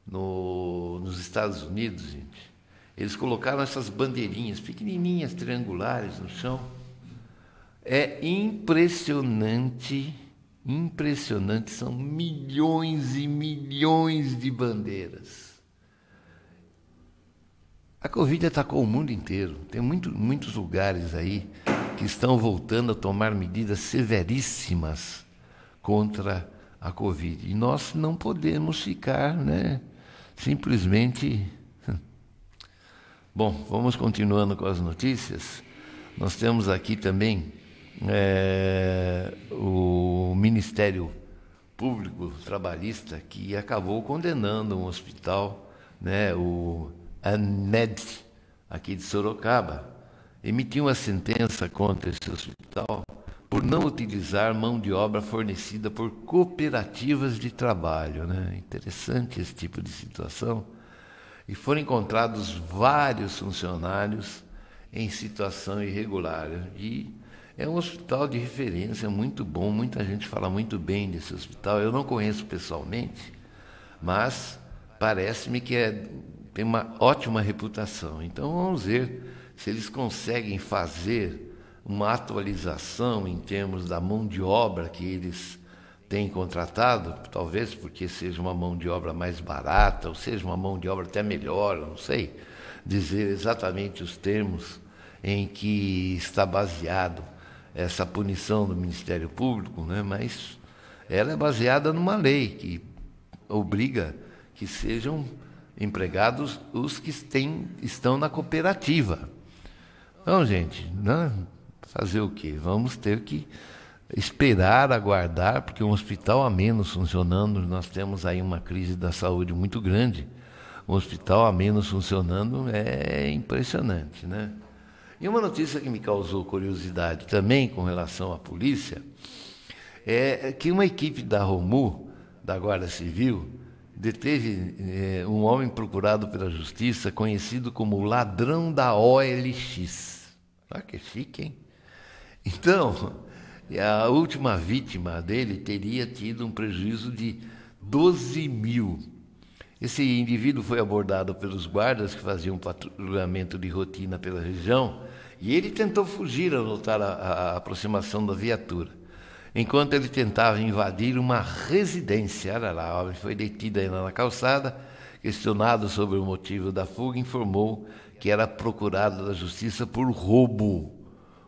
Speaker 2: no, nos Estados Unidos, gente. Eles colocaram essas bandeirinhas pequenininhas, triangulares no chão. É impressionante impressionante, são milhões e milhões de bandeiras. A Covid atacou o mundo inteiro. Tem muito, muitos lugares aí que estão voltando a tomar medidas severíssimas contra a Covid. E nós não podemos ficar, né? Simplesmente. Bom, vamos continuando com as notícias. Nós temos aqui também é, o Ministério Público Trabalhista, que acabou condenando um hospital, né, o ANED, aqui de Sorocaba, emitiu uma sentença contra esse hospital por não utilizar mão de obra fornecida por cooperativas de trabalho. Né? Interessante esse tipo de situação. E foram encontrados vários funcionários em situação irregular. E é um hospital de referência, muito bom, muita gente fala muito bem desse hospital. Eu não conheço pessoalmente, mas parece-me que é, tem uma ótima reputação. Então vamos ver se eles conseguem fazer uma atualização em termos da mão de obra que eles têm contratado, talvez porque seja uma mão de obra mais barata, ou seja uma mão de obra até melhor, não sei dizer exatamente os termos em que está baseado essa punição do Ministério Público, né? mas ela é baseada numa lei que obriga que sejam empregados os que têm, estão na cooperativa. Então, gente, né? fazer o quê? Vamos ter que esperar, aguardar, porque um hospital a menos funcionando, nós temos aí uma crise da saúde muito grande. Um hospital a menos funcionando é impressionante, né? E uma notícia que me causou curiosidade também com relação à polícia é que uma equipe da ROMU, da Guarda Civil, deteve é, um homem procurado pela justiça conhecido como ladrão da OLX. Olha ah, que chique, hein? Então, a última vítima dele teria tido um prejuízo de 12 mil. Esse indivíduo foi abordado pelos guardas que faziam patrulhamento de rotina pela região e ele tentou fugir ao notar a, a aproximação da viatura. Enquanto ele tentava invadir uma residência, olha lá, a homem foi detida ainda na calçada, questionado sobre o motivo da fuga, informou que era procurado da justiça por roubo.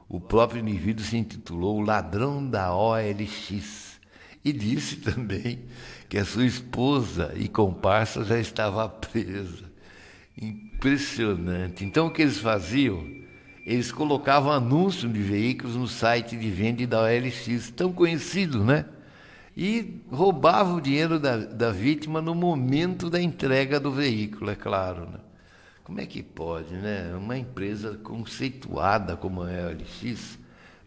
Speaker 2: O próprio indivíduo se intitulou Ladrão da OLX e disse também que a sua esposa e comparsa já estava presa. Impressionante. Então o que eles faziam? eles colocavam anúncio de veículos no site de venda da OLX, tão conhecido, né? E roubavam o dinheiro da, da vítima no momento da entrega do veículo, é claro. Né? Como é que pode, né? Uma empresa conceituada como a OLX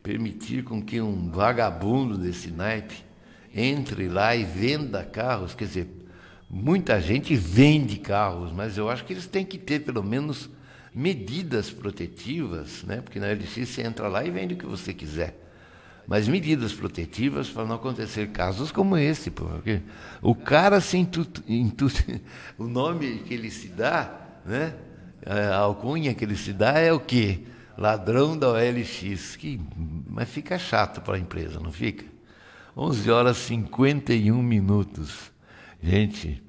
Speaker 2: permitir com que um vagabundo desse naipe entre lá e venda carros, quer dizer, muita gente vende carros, mas eu acho que eles têm que ter pelo menos medidas protetivas, né? porque na LX você entra lá e vende o que você quiser. Mas medidas protetivas para não acontecer casos como esse. Porque o cara se O nome que ele se dá, né? a alcunha que ele se dá é o quê? Ladrão da OLX. Que... Mas fica chato para a empresa, não fica? 11 horas e 51 minutos. Gente,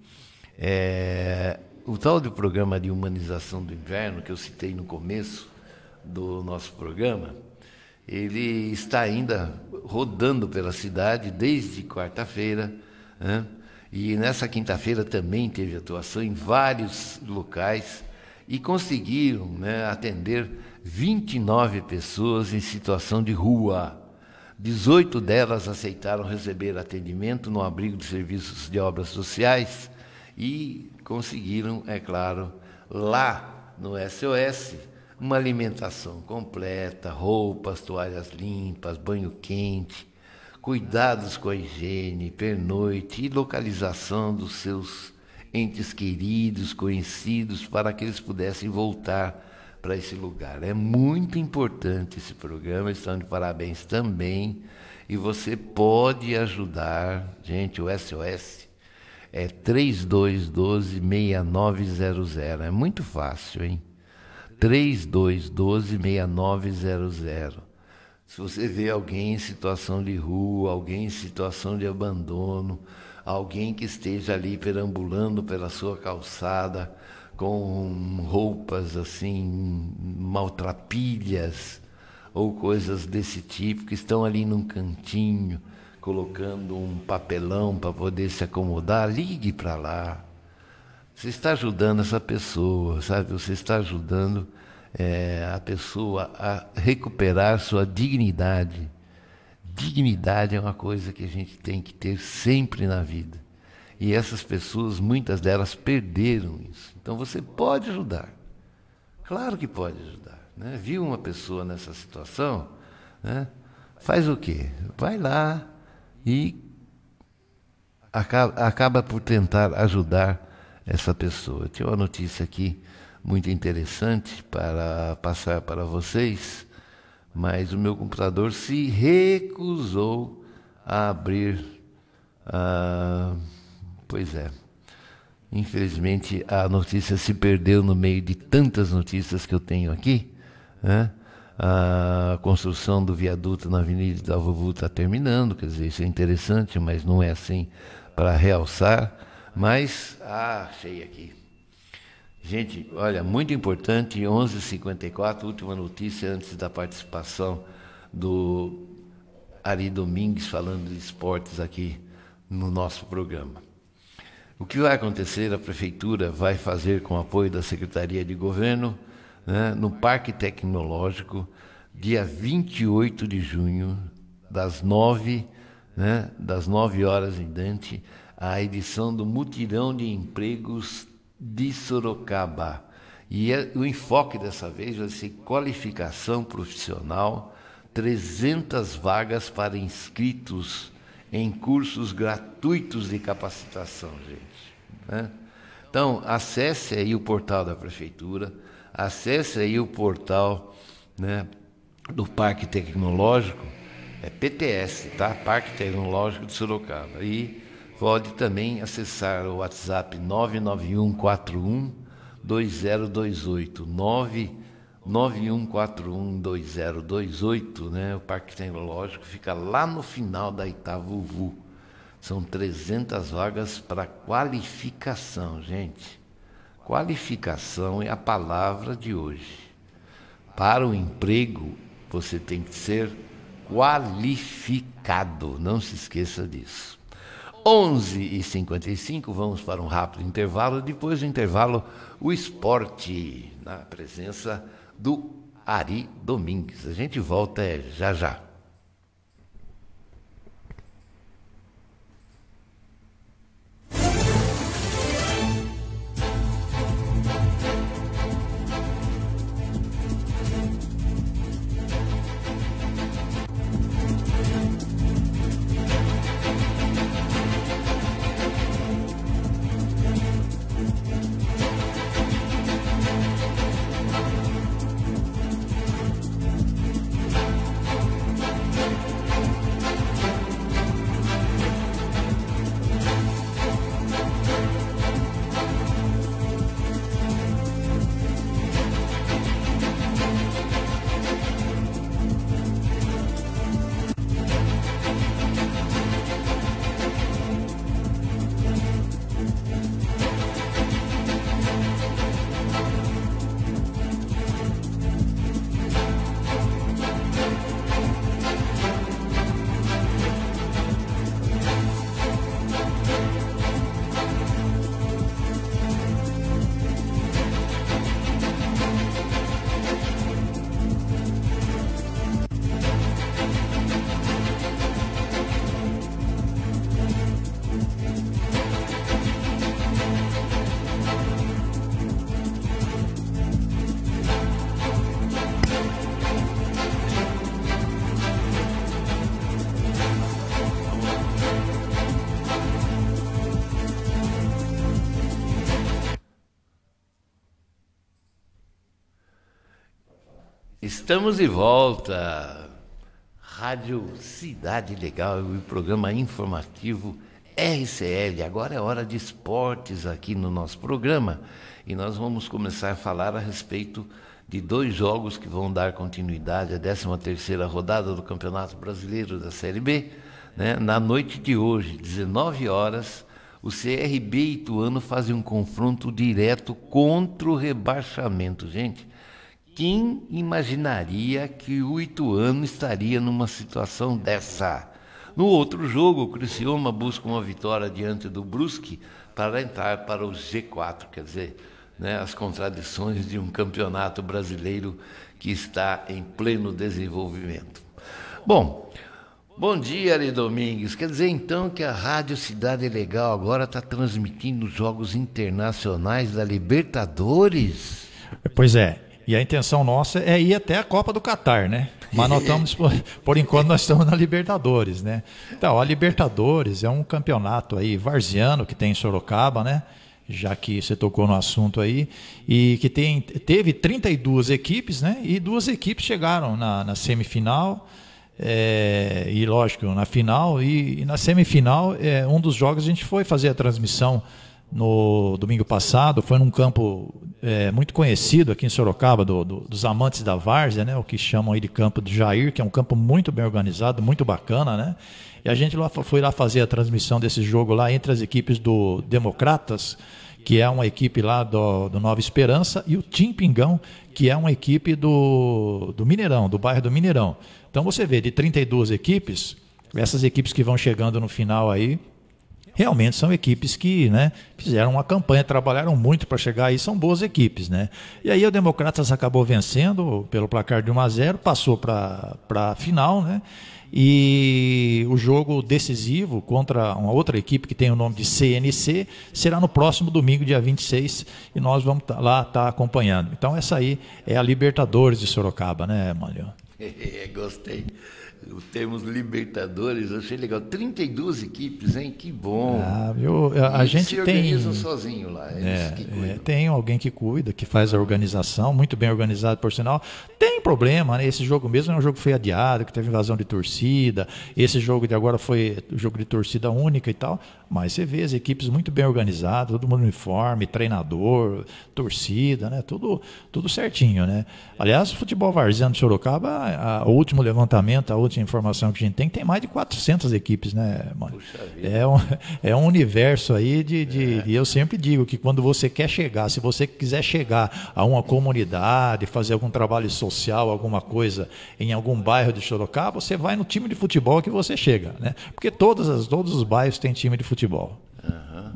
Speaker 2: é, o tal de programa de humanização do inverno, que eu citei no começo do nosso programa, ele está ainda rodando pela cidade desde quarta-feira. Né? E nessa quinta-feira também teve atuação em vários locais e conseguiram né, atender 29 pessoas em situação de rua. 18 delas aceitaram receber atendimento no abrigo de serviços de obras sociais e conseguiram, é claro, lá no SOS, uma alimentação completa, roupas, toalhas limpas, banho quente, cuidados com a higiene, pernoite e localização dos seus entes queridos, conhecidos, para que eles pudessem voltar para esse lugar. É muito importante esse programa, estão de parabéns também. E você pode ajudar, gente, o SOS é 3212-6900. É muito fácil, hein? 3212-6900. Se você vê alguém em situação de rua, alguém em situação de abandono, alguém que esteja ali perambulando pela sua calçada com roupas assim, maltrapilhas ou coisas desse tipo, que estão ali num cantinho, colocando um papelão para poder se acomodar, ligue para lá. Você está ajudando essa pessoa, sabe? Você está ajudando é, a pessoa a recuperar sua dignidade. Dignidade é uma coisa que a gente tem que ter sempre na vida. E essas pessoas, muitas delas perderam isso. Então você pode ajudar. Claro que pode ajudar. Né? Viu uma pessoa nessa situação? Né? Faz o quê? Vai lá, e acaba, acaba por tentar ajudar essa pessoa. tinha uma notícia aqui muito interessante para passar para vocês, mas o meu computador se recusou a abrir. Ah, pois é. Infelizmente, a notícia se perdeu no meio de tantas notícias que eu tenho aqui. Né? a construção do viaduto na Avenida da Vovô está terminando, quer dizer, isso é interessante, mas não é assim para realçar. Mas, ah, achei aqui. Gente, olha, muito importante, 11h54, última notícia antes da participação do Ari Domingues falando de esportes aqui no nosso programa. O que vai acontecer? A Prefeitura vai fazer, com apoio da Secretaria de Governo, né, no Parque Tecnológico, dia 28 de junho, das 9, né, das 9 horas em diante, a edição do Mutirão de Empregos de Sorocaba. E é, o enfoque dessa vez vai ser qualificação profissional, 300 vagas para inscritos em cursos gratuitos de capacitação, gente. Né? Então, acesse aí o portal da Prefeitura, Acesse aí o portal né, do Parque Tecnológico, é PTS, tá? Parque Tecnológico de Sorocaba. E pode também acessar o WhatsApp 99141 2028 991412028, né? O Parque Tecnológico fica lá no final da Itavuvu. São 300 vagas para qualificação, gente. Qualificação é a palavra de hoje. Para o emprego, você tem que ser qualificado, não se esqueça disso. 11 e 55 vamos para um rápido intervalo. Depois do intervalo, o esporte, na presença do Ari Domingues. A gente volta é, já já. Estamos de volta. Rádio Cidade Legal, o programa informativo RCL. Agora é hora de esportes aqui no nosso programa e nós vamos começar a falar a respeito de dois jogos que vão dar continuidade à 13 terceira rodada do Campeonato Brasileiro da Série B. Né? Na noite de hoje, 19 horas, o CRB e Ituano fazem um confronto direto contra o rebaixamento. Gente, quem imaginaria que o Ituano estaria numa situação dessa? No outro jogo, o Criciúma busca uma vitória diante do Brusque para entrar para o G4, quer dizer, né, as contradições de um campeonato brasileiro que está em pleno desenvolvimento. Bom, bom dia, Ari Domingues. Quer dizer então que a Rádio Cidade Legal agora está transmitindo os jogos internacionais da Libertadores? Pois é, e a intenção nossa é ir até a Copa
Speaker 1: do Catar, né? Mas nós estamos, por enquanto, nós estamos na Libertadores, né? Então, a Libertadores é um campeonato aí varziano que tem em Sorocaba, né? Já que você tocou no assunto aí, e que tem, teve 32 equipes, né? E duas equipes chegaram na, na semifinal. É, e lógico, na final e, e na semifinal, é, um dos jogos a gente foi fazer a transmissão no domingo passado, foi num campo é, muito conhecido aqui em Sorocaba, do, do, dos amantes da várzea, né? o que chamam aí de campo do Jair, que é um campo muito bem organizado, muito bacana, né? E a gente lá, foi lá fazer a transmissão desse jogo lá entre as equipes do Democratas, que é uma equipe lá do, do Nova Esperança, e o Tim Pingão, que é uma equipe do, do Mineirão, do bairro do Mineirão. Então você vê, de 32 equipes, essas equipes que vão chegando no final aí, realmente são equipes que né, fizeram uma campanha, trabalharam muito para chegar aí, são boas equipes. Né? E aí o Democratas acabou vencendo pelo placar de 1 a 0 passou para a final, né? E o jogo decisivo contra uma outra equipe que tem o nome de CNC será no próximo domingo, dia 26, e nós vamos tá, lá estar tá acompanhando. Então, essa aí é a Libertadores de Sorocaba, né,
Speaker 2: Mário? Gostei temos libertadores, achei legal. 32 equipes, hein? Que bom. Ah, eu, a, a gente se tem. sozinho lá. É,
Speaker 1: é, tem alguém que cuida, que faz a organização, muito bem organizado, por sinal. Tem problema, né? Esse jogo mesmo é um jogo que foi adiado, que teve invasão de torcida. Esse jogo de agora foi jogo de torcida única e tal. Mas você vê as equipes muito bem organizadas, todo mundo uniforme, treinador, torcida, né? Tudo, tudo certinho, né? Aliás, o futebol varziano de Sorocaba, o último levantamento, a última de informação que a gente tem, que tem mais de 400 equipes, né, mano? É um, é um universo aí de, de, é. Eu sempre digo que quando você quer chegar, se você quiser chegar a uma comunidade, fazer algum trabalho social, alguma coisa em algum bairro de Sorocaba, você vai no time de futebol que você chega, né? Porque todas as, todos os bairros têm time de futebol.
Speaker 2: Uhum.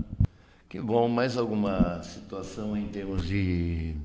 Speaker 2: Que bom. Mais alguma situação em termos de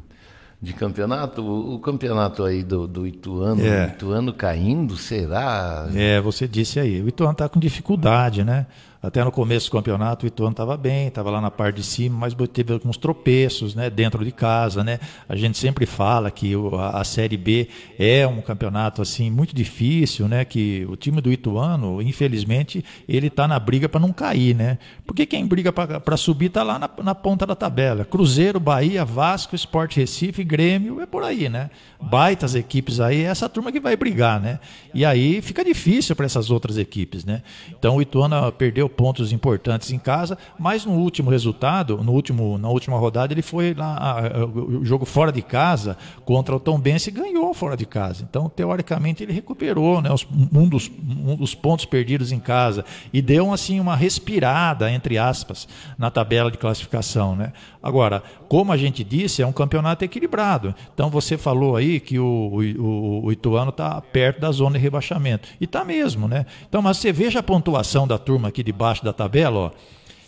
Speaker 2: de campeonato, o, o campeonato aí do, do Ituano, é. Ituano caindo, será? É,
Speaker 1: você disse aí, o Ituano está com dificuldade, né? Até no começo do campeonato o Ituano estava bem, estava lá na parte de cima, mas teve alguns tropeços né, dentro de casa. Né? A gente sempre fala que a Série B é um campeonato assim muito difícil, né? que o time do Ituano, infelizmente, ele está na briga para não cair. Né? Porque quem briga para subir está lá na, na, ponta da tabela. Cruzeiro, Bahia, Vasco, Sport Recife, Grêmio, é por aí. né? Baitas equipes aí, é essa turma que vai brigar. né? E aí fica difícil para essas outras equipes. né? Então o Ituano perdeu pontos importantes em casa, mas no último resultado, no último, na última rodada, ele foi lá, o jogo fora de casa contra o Tom Benz e ganhou fora de casa. Então, teoricamente, ele recuperou né, os, um, dos, um dos pontos perdidos em casa e deu assim uma respirada, entre aspas, na tabela de classificação. Né? Agora, como a gente disse, é um campeonato equilibrado. Então, você falou aí que o, o, o Ituano está perto da zona de rebaixamento. E está mesmo, né? Então, mas você veja a pontuação da turma aqui de baixo abaixo da tabela, ó.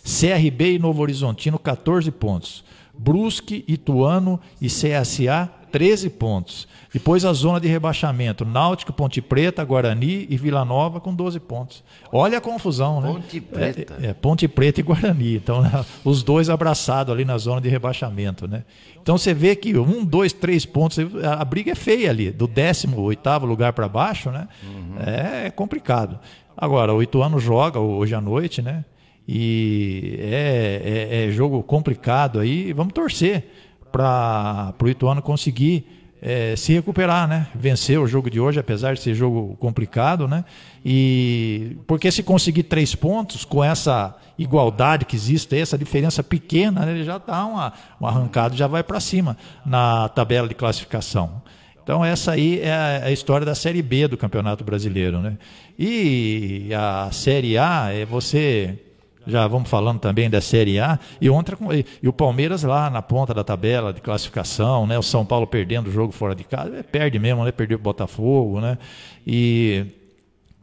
Speaker 1: CRB e Novo Horizontino, 14 pontos. Brusque, Ituano e CSA, 13 pontos. Depois a zona de rebaixamento, Náutico, Ponte Preta, Guarani e Vila Nova com 12 pontos. Olha a confusão, né? Ponte Preta. É, é, Ponte Preta e Guarani. Então, né, os dois abraçados ali na zona de rebaixamento, né? Então você vê que um, dois, três pontos, a briga é feia ali, do 18 oitavo lugar para baixo, né? Uhum. é complicado. Agora, o Ituano joga hoje à noite, né? E é, é, é jogo complicado aí. Vamos torcer para o Ituano conseguir é, se recuperar, né? Vencer o jogo de hoje, apesar de ser jogo complicado, né? E porque se conseguir três pontos com essa igualdade que existe, essa diferença pequena, né? ele já dá uma, um arrancado, já vai para cima na tabela de classificação. Então, essa aí é, é a história da Série B do Campeonato Brasileiro. Né? E a Série A é você. Já vamos falando também da Série A. E, outra e o Palmeiras lá na ponta da tabela de classificação, né? O São Paulo perdendo o jogo fora de casa. É, perde mesmo, né? Perdeu o Botafogo, né? E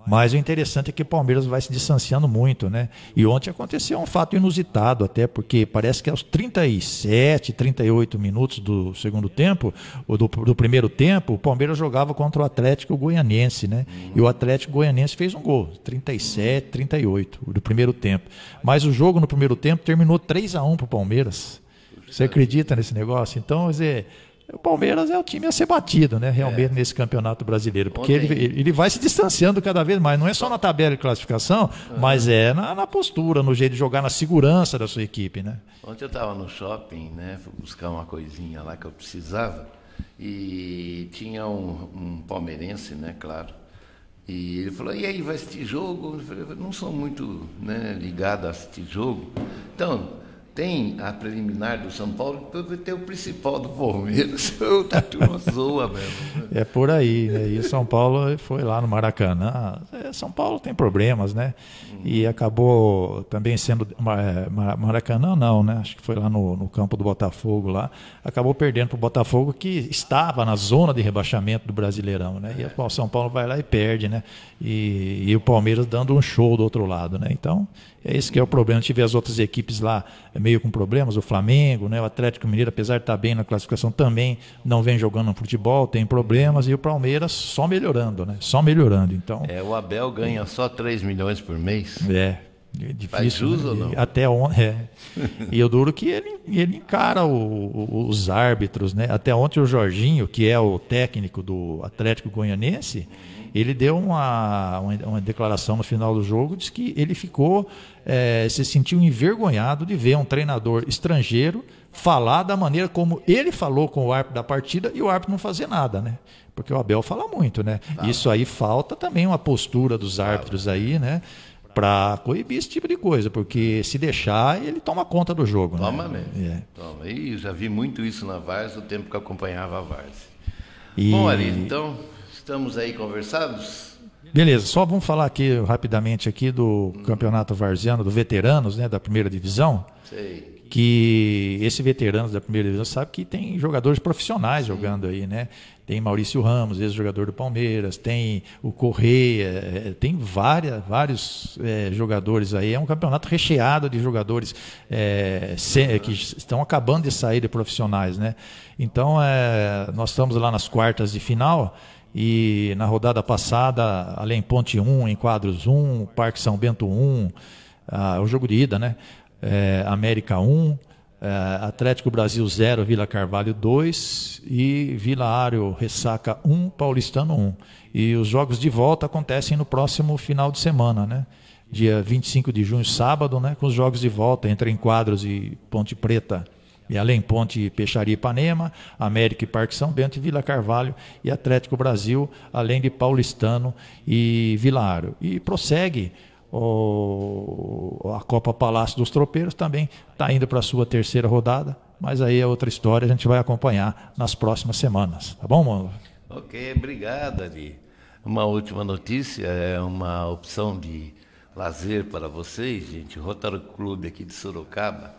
Speaker 1: mas o interessante é que o Palmeiras vai se distanciando muito, né? E ontem aconteceu um fato inusitado, até porque parece que aos 37, 38 minutos do segundo tempo, ou do, do primeiro tempo, o Palmeiras jogava contra o Atlético Goianense, né? E o Atlético Goianense fez um gol, 37, 38, do primeiro tempo. Mas o jogo no primeiro tempo terminou 3 a 1 para o Palmeiras. Você acredita nesse negócio? Então, quer dizer o Palmeiras é o time a ser batido, né? Realmente é. nesse campeonato brasileiro. Porque ele, ele vai se distanciando cada vez mais. Não é só na tabela de classificação, uhum. mas é na, na, postura, no jeito de jogar, na segurança da sua equipe, né?
Speaker 2: Ontem eu estava no shopping, né? Fui buscar uma coisinha lá que eu precisava. E tinha um, um palmeirense, né? Claro. E ele falou, e aí, vai assistir jogo? Eu falei, não sou muito né, ligado a assistir jogo. Então, tem a preliminar do São Paulo, vai ter o principal do Palmeiras. a tá turma zoa mesmo.
Speaker 1: É por aí. Né? E o São Paulo foi lá no Maracanã. Ah,
Speaker 2: é, São Paulo tem
Speaker 1: problemas, né? E acabou também sendo. Maracanã não, né? Acho que foi lá no, no campo do Botafogo lá. Acabou perdendo para o Botafogo, que estava na zona de rebaixamento do Brasileirão, né? E é. o São Paulo vai lá e perde, né? E, e o Palmeiras dando um show do outro lado, né? Então, é esse que é o problema. Se tiver as outras equipes lá é, meio com problemas, o Flamengo, né, o Atlético Mineiro, apesar de estar tá bem na classificação, também não vem jogando no futebol, tem problemas, e o Palmeiras só melhorando, né? Só melhorando. Então,
Speaker 2: é, o Abel ganha só 3 milhões por mês. É. É difícil. Faz né, ou não? Até onde. É.
Speaker 1: e eu duro que ele, ele encara o, o, os árbitros, né? Até ontem o Jorginho, que é o técnico do Atlético Goianense, ele deu uma, uma, uma declaração no final do jogo, diz que ele ficou, é, se sentiu envergonhado de ver um treinador estrangeiro falar da maneira como ele falou com o árbitro da partida e o árbitro não fazer nada, né? Porque o Abel fala muito, né? Isso aí falta também uma postura dos árbitros aí, né? para coibir esse tipo de coisa, porque se deixar, ele toma conta do jogo. Né? Toma né?
Speaker 2: mesmo. É. Toma. E já vi muito isso na Vars, o tempo que acompanhava a Vars. E... Bom, ali então Estamos aí conversados?
Speaker 1: Beleza, só vamos falar aqui rapidamente aqui do hum. Campeonato Varziano, do Veteranos, né, da Primeira Divisão. Sei que esse veterano da primeira divisão sabe que tem jogadores profissionais Sim. jogando aí, né? Tem Maurício Ramos, ex-jogador do Palmeiras, tem o Correia, é, tem várias, vários é, jogadores aí. É um campeonato recheado de jogadores é, é, que estão acabando de sair de profissionais, né? Então, é, nós estamos lá nas quartas de final e na rodada passada, além Ponte 1, em Quadros 1, Parque São Bento 1, ah, é o jogo de ida, né? É, América 1, é, Atlético Brasil 0, Vila Carvalho 2 e Vila Ário Ressaca 1, Paulistano 1. E os jogos de volta acontecem no próximo final de semana, né? Dia 25 de junho, sábado, né? Com os jogos de volta entre Enquadros e Ponte Preta e além Ponte Peixaria Ipanema, América e Parque São Bento, Vila Carvalho e Atlético Brasil, além de Paulistano e Vilário. E prossegue o, a Copa Palácio dos Tropeiros também está indo para a sua terceira rodada, mas aí é outra história, a gente vai acompanhar nas próximas semanas. Tá bom, Mano?
Speaker 2: Ok, obrigado, ali Uma última notícia, é uma opção de lazer para vocês, gente. Rotary Clube aqui de Sorocaba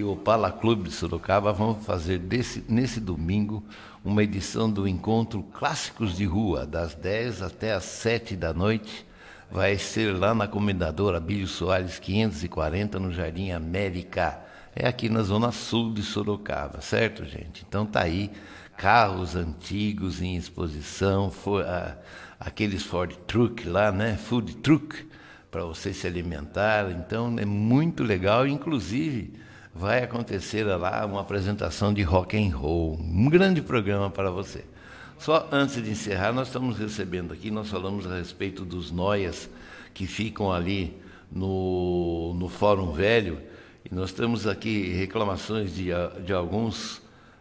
Speaker 2: e o Opala Clube de Sorocaba vão fazer desse, nesse domingo uma edição do encontro Clássicos de Rua, das 10 até as 7 da noite. Vai ser lá na Comendadora Bílio Soares 540, no Jardim América. É aqui na zona sul de Sorocaba, certo, gente? Então tá aí carros antigos em exposição, for, a, aqueles Ford Truck lá, né? Food Truck para você se alimentar. Então é muito legal, inclusive vai acontecer lá uma apresentação de rock and roll, um grande programa para você. Só antes de encerrar, nós estamos recebendo aqui, nós falamos a respeito dos noias que ficam ali no, no Fórum Velho, e nós temos aqui reclamações de, de alguns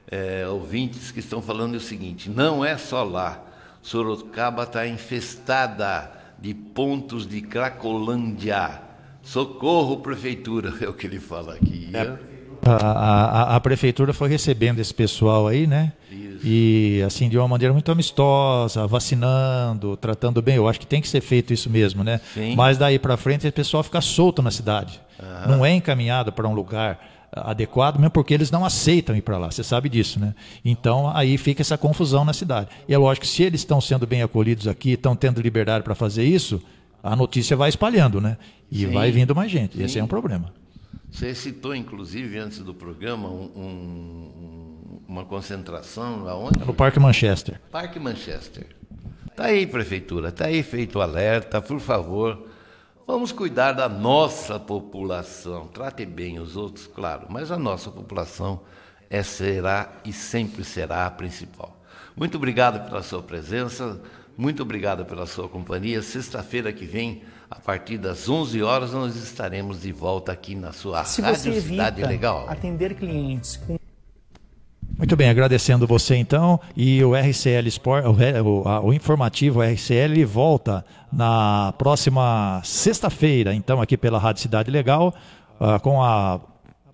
Speaker 2: é, ouvintes que estão falando o seguinte: não é só lá, Sorocaba está infestada de pontos de Cracolândia Socorro, prefeitura, é o que ele fala aqui. É. Né?
Speaker 1: A, a, a, prefeitura foi recebendo esse pessoal aí, né? Isso. E assim, de uma maneira muito amistosa, vacinando, tratando bem. Eu acho que tem que ser feito isso mesmo, né? Sim. Mas daí para frente o pessoal fica solto na cidade. Não é encaminhado para um lugar adequado, mesmo porque eles não aceitam ir para lá, você sabe disso, né? Então aí fica essa confusão na cidade. E é lógico que se eles estão sendo bem acolhidos aqui, estão tendo liberdade para fazer isso, a notícia vai espalhando, né? E sim, vai vindo mais gente. Sim. Esse é um problema.
Speaker 2: Você citou, inclusive, antes do programa, um, um, uma concentração aonde? No Parque Manchester. Parque Manchester. Está aí, prefeitura, está aí feito o alerta, por favor. Vamos cuidar da nossa população. Trate bem os outros, claro, mas a nossa população é, será e sempre será a principal. Muito obrigado pela sua presença. Muito obrigado pela sua companhia. Sexta-feira que vem, a partir das 11 horas, nós estaremos de volta aqui na sua Se Rádio você Cidade Legal.
Speaker 1: Atender clientes com muito bem, agradecendo você então. E o RCL Sport, o, o, o informativo RCL volta na próxima sexta-feira, então, aqui pela Rádio Cidade Legal, uh, com a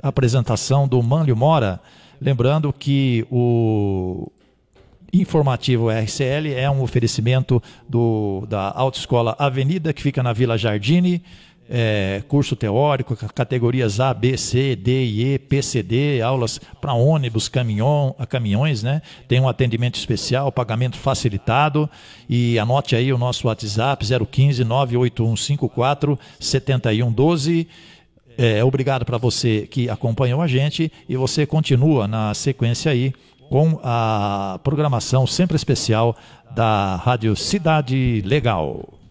Speaker 1: apresentação do Manlio Mora. Lembrando que o, informativo RCL é um oferecimento do, da Autoescola Avenida, que fica na Vila Jardine. É, curso teórico, categorias A, B, C, D e E, PCD, aulas para ônibus, caminhão, caminhões, né? Tem um atendimento especial, pagamento facilitado. E anote aí o nosso WhatsApp 015 98154 7112. É, obrigado para você que acompanhou a gente e você continua na sequência aí com a programação sempre especial da Rádio Cidade Legal.